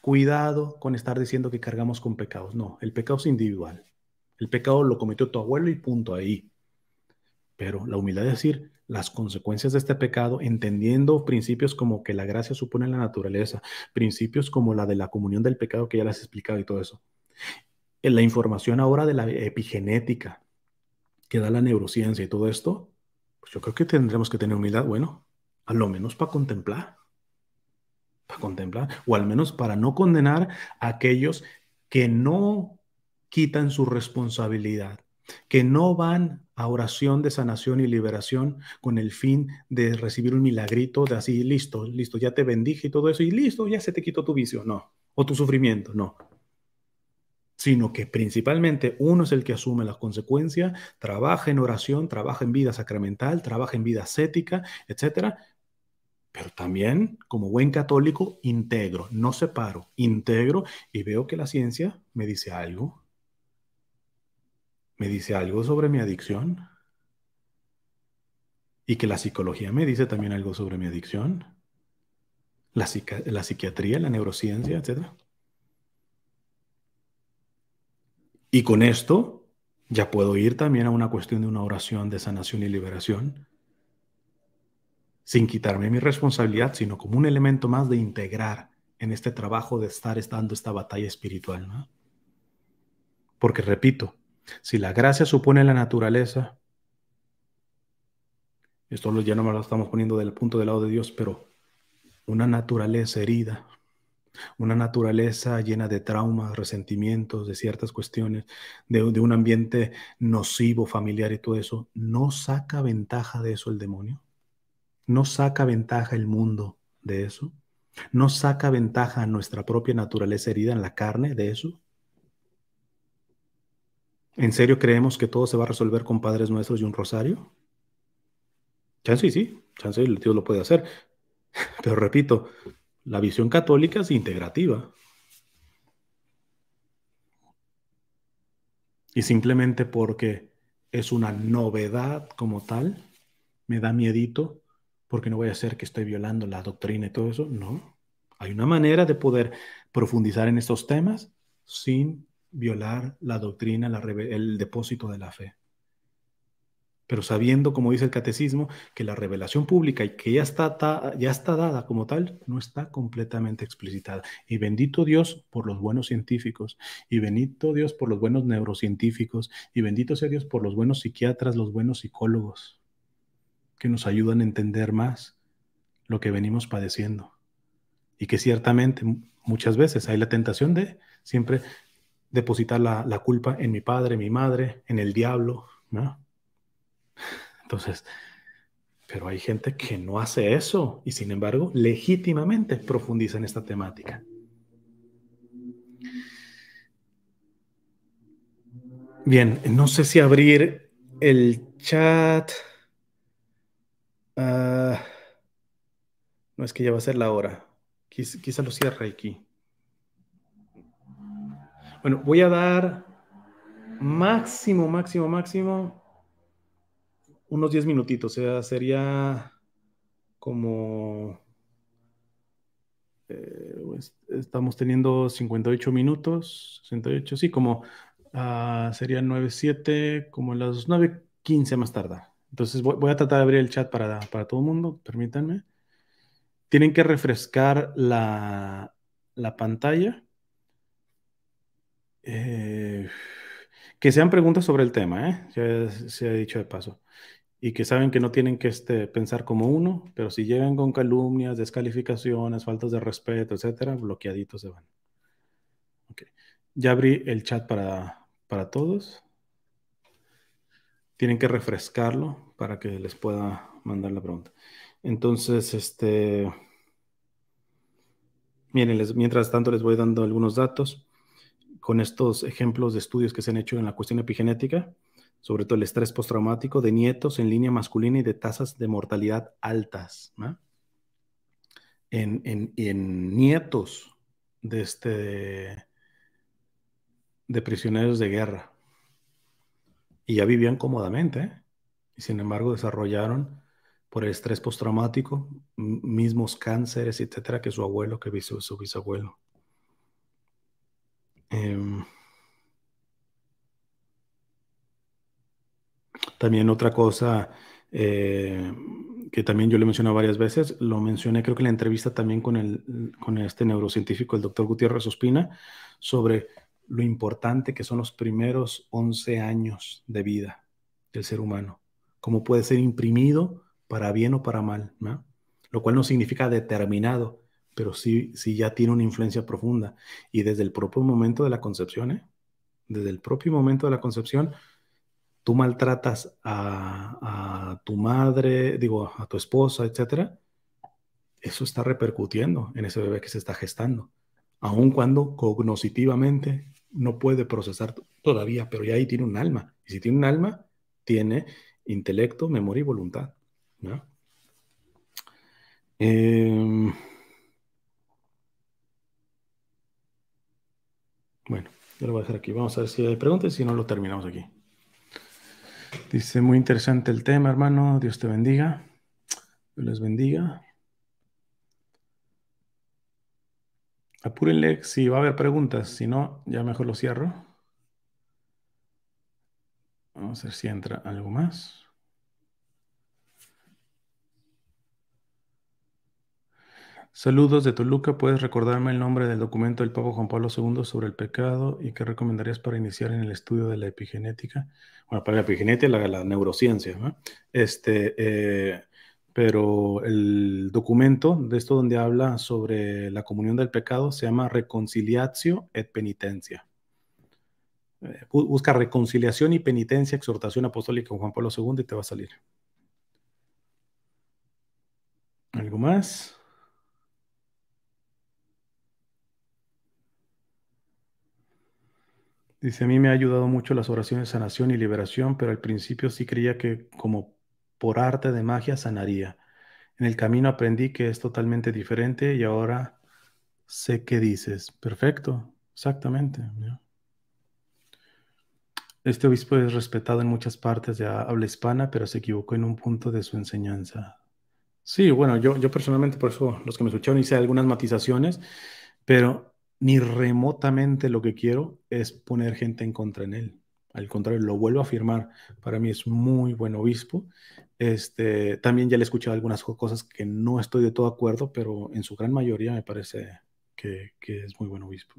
Cuidado con estar diciendo que cargamos con pecados. No, el pecado es individual. El pecado lo cometió tu abuelo y punto ahí. Pero la humildad es decir las consecuencias de este pecado, entendiendo principios como que la gracia supone la naturaleza, principios como la de la comunión del pecado que ya las he explicado y todo eso. la información ahora de la epigenética que da la neurociencia y todo esto, pues yo creo que tendremos que tener humildad. Bueno, a lo menos para contemplar, para contemplar, o al menos para no condenar a aquellos que no quitan su responsabilidad, que no van a oración de sanación y liberación con el fin de recibir un milagrito de así, listo, listo, ya te bendije y todo eso, y listo, ya se te quitó tu vicio, no, o tu sufrimiento, no sino que principalmente uno es el que asume las consecuencias, trabaja en oración, trabaja en vida sacramental, trabaja en vida ascética, etcétera, pero también como buen católico integro, no separo, integro y veo que la ciencia me dice algo, me dice algo sobre mi adicción y que la psicología me dice también algo sobre mi adicción, la, la psiquiatría, la neurociencia, etc. Y con esto ya puedo ir también a una cuestión de una oración de sanación y liberación sin quitarme mi responsabilidad, sino como un elemento más de integrar en este trabajo de estar dando esta batalla espiritual. Porque repito, si la gracia supone la naturaleza, esto ya no me lo estamos poniendo del punto del lado de Dios, pero una naturaleza herida, una naturaleza llena de traumas, resentimientos, de ciertas cuestiones, de un ambiente nocivo, familiar y todo eso, ¿no saca ventaja de eso el demonio? ¿No saca ventaja el mundo de eso? ¿No saca ventaja nuestra propia naturaleza herida en la carne de eso? ¿En serio creemos que todo se va a resolver con padres nuestros y un rosario? Chance sí, chance el Dios lo puede hacer. Pero repito, la visión católica es integrativa. Y simplemente porque es una novedad como tal, me da miedito porque no voy a hacer que estoy violando la doctrina y todo eso. No, hay una manera de poder profundizar en estos temas sin violar la doctrina, el depósito de la fe. Pero sabiendo, como dice el catecismo, que la revelación pública y que ya está, ya está dada como tal, no está completamente explicitada. Y bendito Dios por los buenos científicos, y bendito Dios por los buenos neurocientíficos, y bendito sea Dios por los buenos psiquiatras, los buenos psicólogos que nos ayudan a entender más lo que venimos padeciendo. Y que ciertamente muchas veces hay la tentación de siempre depositar la, culpa en mi padre, mi madre, en el diablo, ¿no? Entonces, pero hay gente que no hace eso y sin embargo legítimamente profundiza en esta temática. Bien, no sé si abrir el chat. Ah, no es que ya va a ser la hora. quizá lo cierre aquí. Bueno, voy a dar máximo, máximo, máximo unos 10 minutitos. O sea, sería como... Eh, pues, estamos teniendo 58 minutos, 68, sí, como sería ah, serían 9, como las 9, 15 más tarda entonces voy, a tratar de abrir el chat para, para todo el mundo, permítanme. Tienen que refrescar la, la pantalla. Eh, que sean preguntas sobre el tema, ¿eh? se ha dicho de paso. Y que saben que no tienen que este, pensar como uno, pero si llegan con calumnias, descalificaciones, faltas de respeto, etcétera, bloqueaditos se van. Okay. Ya abrí el chat para, para todos tienen que refrescarlo para que les pueda mandar la pregunta. Entonces, este, miren, mientras tanto les voy dando algunos datos con estos ejemplos de estudios que se han hecho en la cuestión epigenética, sobre todo el estrés postraumático de nietos en línea masculina y de tasas de mortalidad altas, en, en, nietos de, este, de prisioneros de guerra y ya vivían cómodamente. ¿eh? Y sin embargo, desarrollaron por el estrés postraumático mismos cánceres, etcétera, que su abuelo, que su, su bisabuelo. Em, también otra cosa eh, que también yo le mencioné varias veces, lo mencioné creo que en la entrevista también con, el, con este neurocientífico, el doctor Gutiérrez Ospina, sobre lo importante que son los primeros 11 años de vida del ser humano, cómo puede ser imprimido para bien o para mal, ¿no? lo cual no significa determinado, pero sí, sí ya tiene una influencia profunda. Y desde el propio momento de la concepción, ¿eh? desde el propio momento de la concepción, tú maltratas a, tu madre, digo, a tu esposa, etcétera, eso está repercutiendo en ese bebé que se está gestando, aun cuando cognositivamente no puede procesar todavía, pero ya ahí tiene un alma. Y si tiene un alma, tiene intelecto, memoria y voluntad. Em, bueno, yo lo voy a dejar aquí. Vamos a ver si hay preguntas y si no lo terminamos aquí. Dice, muy interesante el tema, hermano. Dios te bendiga. Dios les bendiga. Apúrenle si va a haber preguntas, si no, ya mejor lo cierro. Vamos a ver si entra algo más. Saludos de Toluca. ¿Puedes recordarme el nombre del documento del Papa Juan Pablo II sobre el pecado y qué recomendarías para iniciar en el estudio de la epigenética? Bueno, para la epigenética, la, neurociencia. Este, eh, pero el documento de esto donde habla sobre la comunión del pecado se llama Reconciliatio et Penitencia. Eh, busca reconciliación y penitencia, exhortación apostólica con Juan Pablo II y te va a salir. ¿Algo más? Dice, a mí me ha ayudado mucho las oraciones de sanación y liberación, pero al principio sí creía que como por arte de magia sanaría. En el camino aprendí que es totalmente diferente y ahora sé qué dices. Perfecto, exactamente. Este obispo es respetado en muchas partes de habla hispana, pero se equivocó en un punto de su enseñanza. Sí, bueno, yo, yo personalmente, por eso los que me escucharon hice algunas matizaciones, pero ni remotamente lo que quiero es poner gente en contra en él al contrario, lo vuelvo a afirmar, para mí es muy buen obispo. Este, también ya le he escuchado algunas cosas que no estoy de todo acuerdo, pero en su gran mayoría me parece que, es muy buen obispo.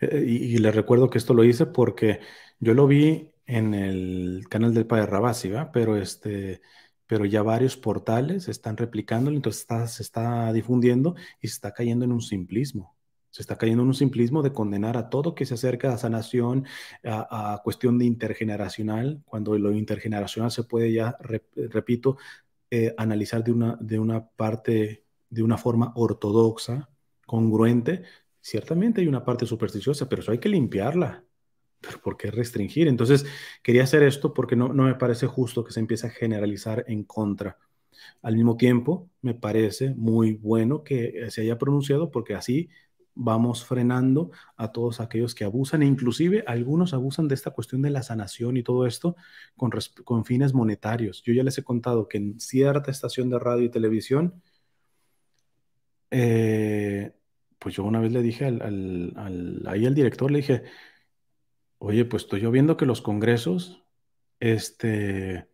Eh, y, le recuerdo que esto lo hice porque yo lo vi en el canal del Padre Rabasi, Pero, este, pero ya varios portales están replicándolo, entonces se está difundiendo y se está cayendo en un simplismo. Se está cayendo en un simplismo de condenar a todo que se acerca a sanación, a, cuestión de intergeneracional, cuando lo intergeneracional se puede ya, repito, eh, analizar de una, de una parte, de una forma ortodoxa, congruente. Ciertamente hay una parte supersticiosa, pero eso hay que limpiarla. Pero ¿por qué restringir? Entonces, quería hacer esto porque no, no me parece justo que se empiece a generalizar en contra. Al mismo tiempo, me parece muy bueno que se haya pronunciado porque así vamos frenando a todos aquellos que abusan e inclusive algunos abusan de esta cuestión de la sanación y todo esto con, fines monetarios. Yo ya les he contado que en cierta estación de radio y televisión, eh, pues yo una vez le dije al, ahí al director, le dije, oye, pues estoy yo viendo que los congresos, este,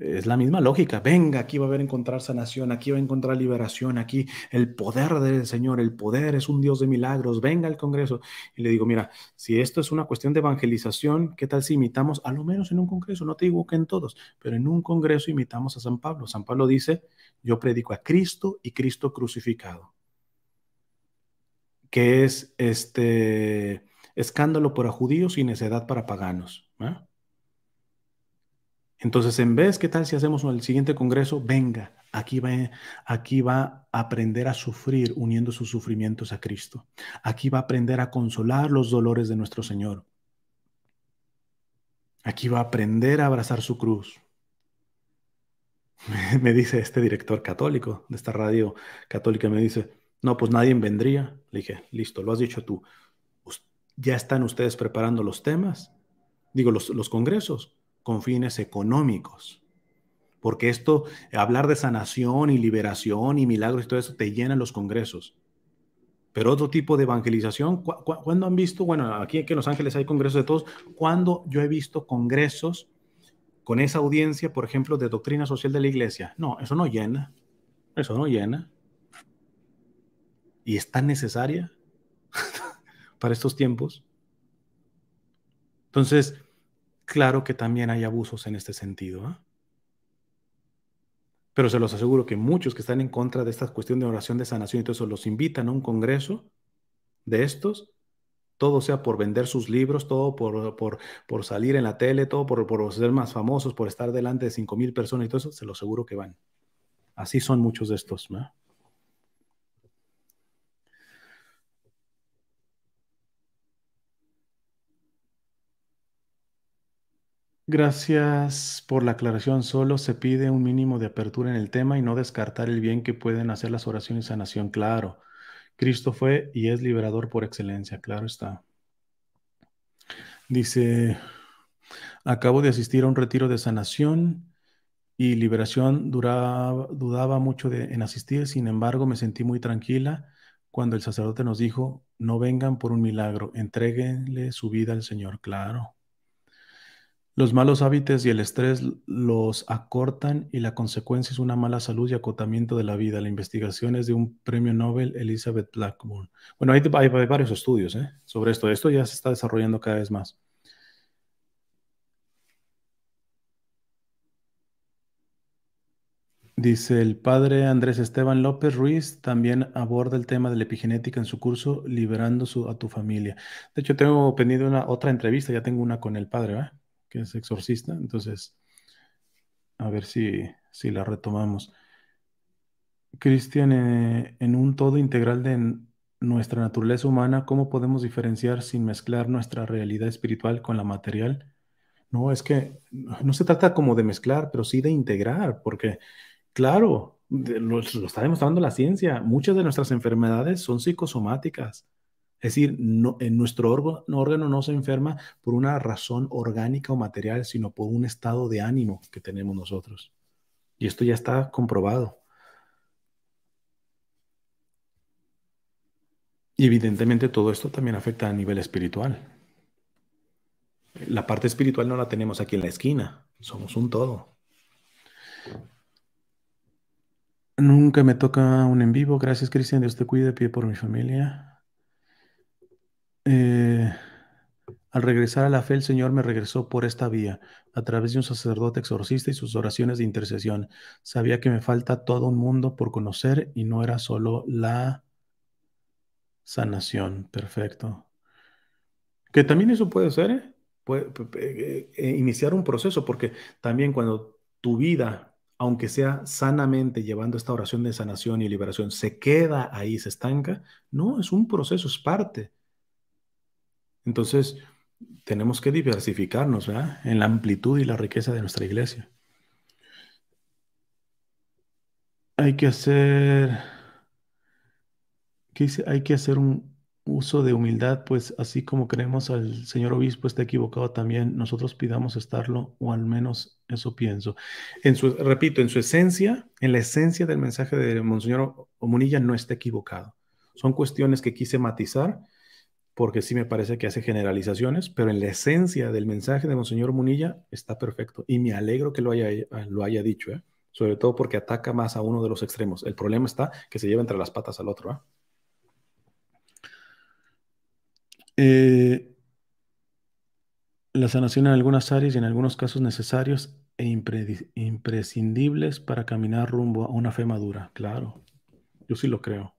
es la misma lógica. Venga, aquí va a haber encontrar sanación, aquí va a encontrar liberación, aquí el poder del Señor, el poder es un Dios de milagros. Venga al Congreso. Y le digo, mira, si esto es una cuestión de evangelización, ¿qué tal si imitamos, a lo menos en un Congreso? No te digo que en todos, pero en un Congreso imitamos a San Pablo. San Pablo dice, yo predico a Cristo y Cristo crucificado, que es este escándalo para judíos y necedad para paganos. Entonces, en vez, ¿qué tal si hacemos el siguiente congreso? Venga, aquí va, aquí va a aprender a sufrir uniendo sus sufrimientos a Cristo. Aquí va a aprender a consolar los dolores de nuestro Señor. Aquí va a aprender a abrazar su cruz. Me dice este director católico de esta radio católica, me dice, no, pues nadie vendría. Le dije, listo, lo has dicho tú. ¿Ya están ustedes preparando los temas? Digo, los, los congresos con fines económicos. Porque esto, hablar de sanación y liberación y milagros y todo eso, te llena los congresos. Pero otro tipo de evangelización, cuándo han visto? Bueno, aquí, en Los Ángeles hay congresos de todos. ¿Cuándo yo he visto congresos con esa audiencia, por ejemplo, de doctrina social de la iglesia? No, eso no llena. Eso no llena. ¿Y es tan necesaria para estos tiempos? Entonces, Claro que también hay abusos en este sentido. ¿ah? Pero se los aseguro que muchos que están en contra de esta cuestión de oración de sanación y todo eso los invitan a un congreso de estos todo sea por vender sus libros, todo por, por, salir en la tele, todo por, ser más famosos, por estar delante de 5 mil personas y todo eso, se los aseguro que van. Así son muchos de estos. ¿no? Gracias por la aclaración. Solo se pide un mínimo de apertura en el tema y no descartar el bien que pueden hacer las oraciones y sanación. Claro, Cristo fue y es liberador por excelencia. Claro está. Dice, acabo de asistir a un retiro de sanación y liberación. dudaba mucho en asistir, sin embargo me sentí muy tranquila cuando el sacerdote nos dijo, no vengan por un milagro, entréguenle su vida al Señor. Claro. Los malos hábitos y el estrés los acortan y la consecuencia es una mala salud y acotamiento de la vida. La investigación es de un premio Nobel, Elizabeth Blackburn. Bueno, hay, varios estudios ¿eh? sobre esto. Esto ya se está desarrollando cada vez más. Dice el padre Andrés Esteban López Ruiz, también aborda el tema de la epigenética en su curso, liberando a tu familia. De hecho, tengo pendiente una otra entrevista, ya tengo una con el padre, que es exorcista. Entonces, a ver si, si la retomamos. Cristian, en un todo integral de nuestra naturaleza humana, ¿cómo podemos diferenciar sin mezclar nuestra realidad espiritual con la material? No, es que no se trata como de mezclar, pero sí de integrar, porque claro, lo está demostrando la ciencia, muchas de nuestras enfermedades son psicosomáticas. Es decir, en nuestro órgano no se enferma por una razón orgánica o material, sino por un estado de ánimo que tenemos nosotros. Y esto ya está comprobado. Y evidentemente todo esto también afecta a nivel espiritual. La parte espiritual no la tenemos aquí en la esquina, somos un todo. Nunca me toca un en vivo. Gracias, Cristian. Dios te cuide. pie por mi familia. Eh, al regresar a la fe, el Señor me regresó por esta vía, a través de un sacerdote exorcista y sus oraciones de intercesión. Sabía que me falta todo un mundo por conocer y no era solo la sanación. Perfecto. Que también eso puede ser, ¿eh? eh, iniciar un proceso, porque también cuando tu vida, aunque sea sanamente llevando esta oración de sanación y liberación, se queda ahí, se estanca, no, es un proceso, es parte entonces, tenemos que diversificarnos en la amplitud y la riqueza de nuestra iglesia. Hay que hacer, Hay que hacer un uso de humildad, pues así como creemos al señor obispo está equivocado también, nosotros pidamos estarlo, o al menos eso pienso. En su, repito, en su esencia, en la esencia del mensaje de Monseñor Omunilla no está equivocado. Son cuestiones que quise matizar, porque sí me parece que hace generalizaciones, pero en la esencia del mensaje de Monseñor Munilla está perfecto y me alegro que lo haya, eh, lo haya dicho, ¿eh? sobre todo porque ataca más a uno de los extremos. El problema está que se lleva entre las patas al otro. ¿ah? Eh, la sanación en algunas áreas y en algunos casos necesarios e imprescindibles para caminar rumbo a una fe madura, claro. Yo sí lo creo.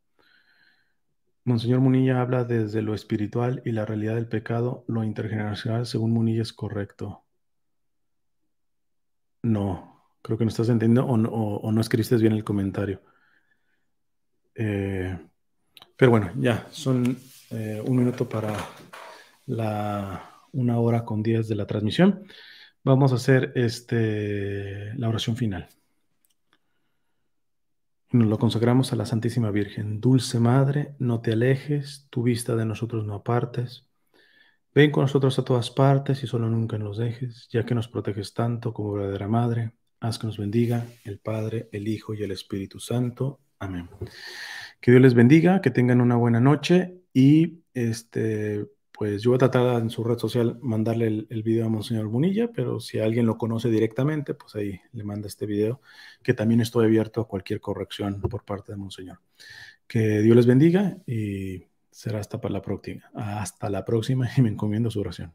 Monseñor Munilla habla desde lo espiritual y la realidad del pecado. Lo intergeneracional, según Munilla, es correcto. No, creo que no estás entendiendo o no, escribiste bien el comentario. Eh, pero bueno, ya, son eh, un minuto para la una hora con diez de la transmisión. Vamos a hacer este, la oración final. Nos lo consagramos a la Santísima Virgen. Dulce Madre, no te alejes, tu vista de nosotros no apartes. Ven con nosotros a todas partes y solo nunca nos dejes, ya que nos proteges tanto como verdadera Madre. Haz que nos bendiga el Padre, el Hijo y el Espíritu Santo. Amén. Que Dios les bendiga, que tengan una buena noche y este, pues yo voy a tratar en su red social mandarle el, video a Monseñor Munilla, pero si alguien lo conoce directamente, pues ahí le manda este video, que también estoy abierto a cualquier corrección por parte de Monseñor. Que Dios les bendiga y será hasta para la próxima. Hasta la próxima y me encomiendo su oración.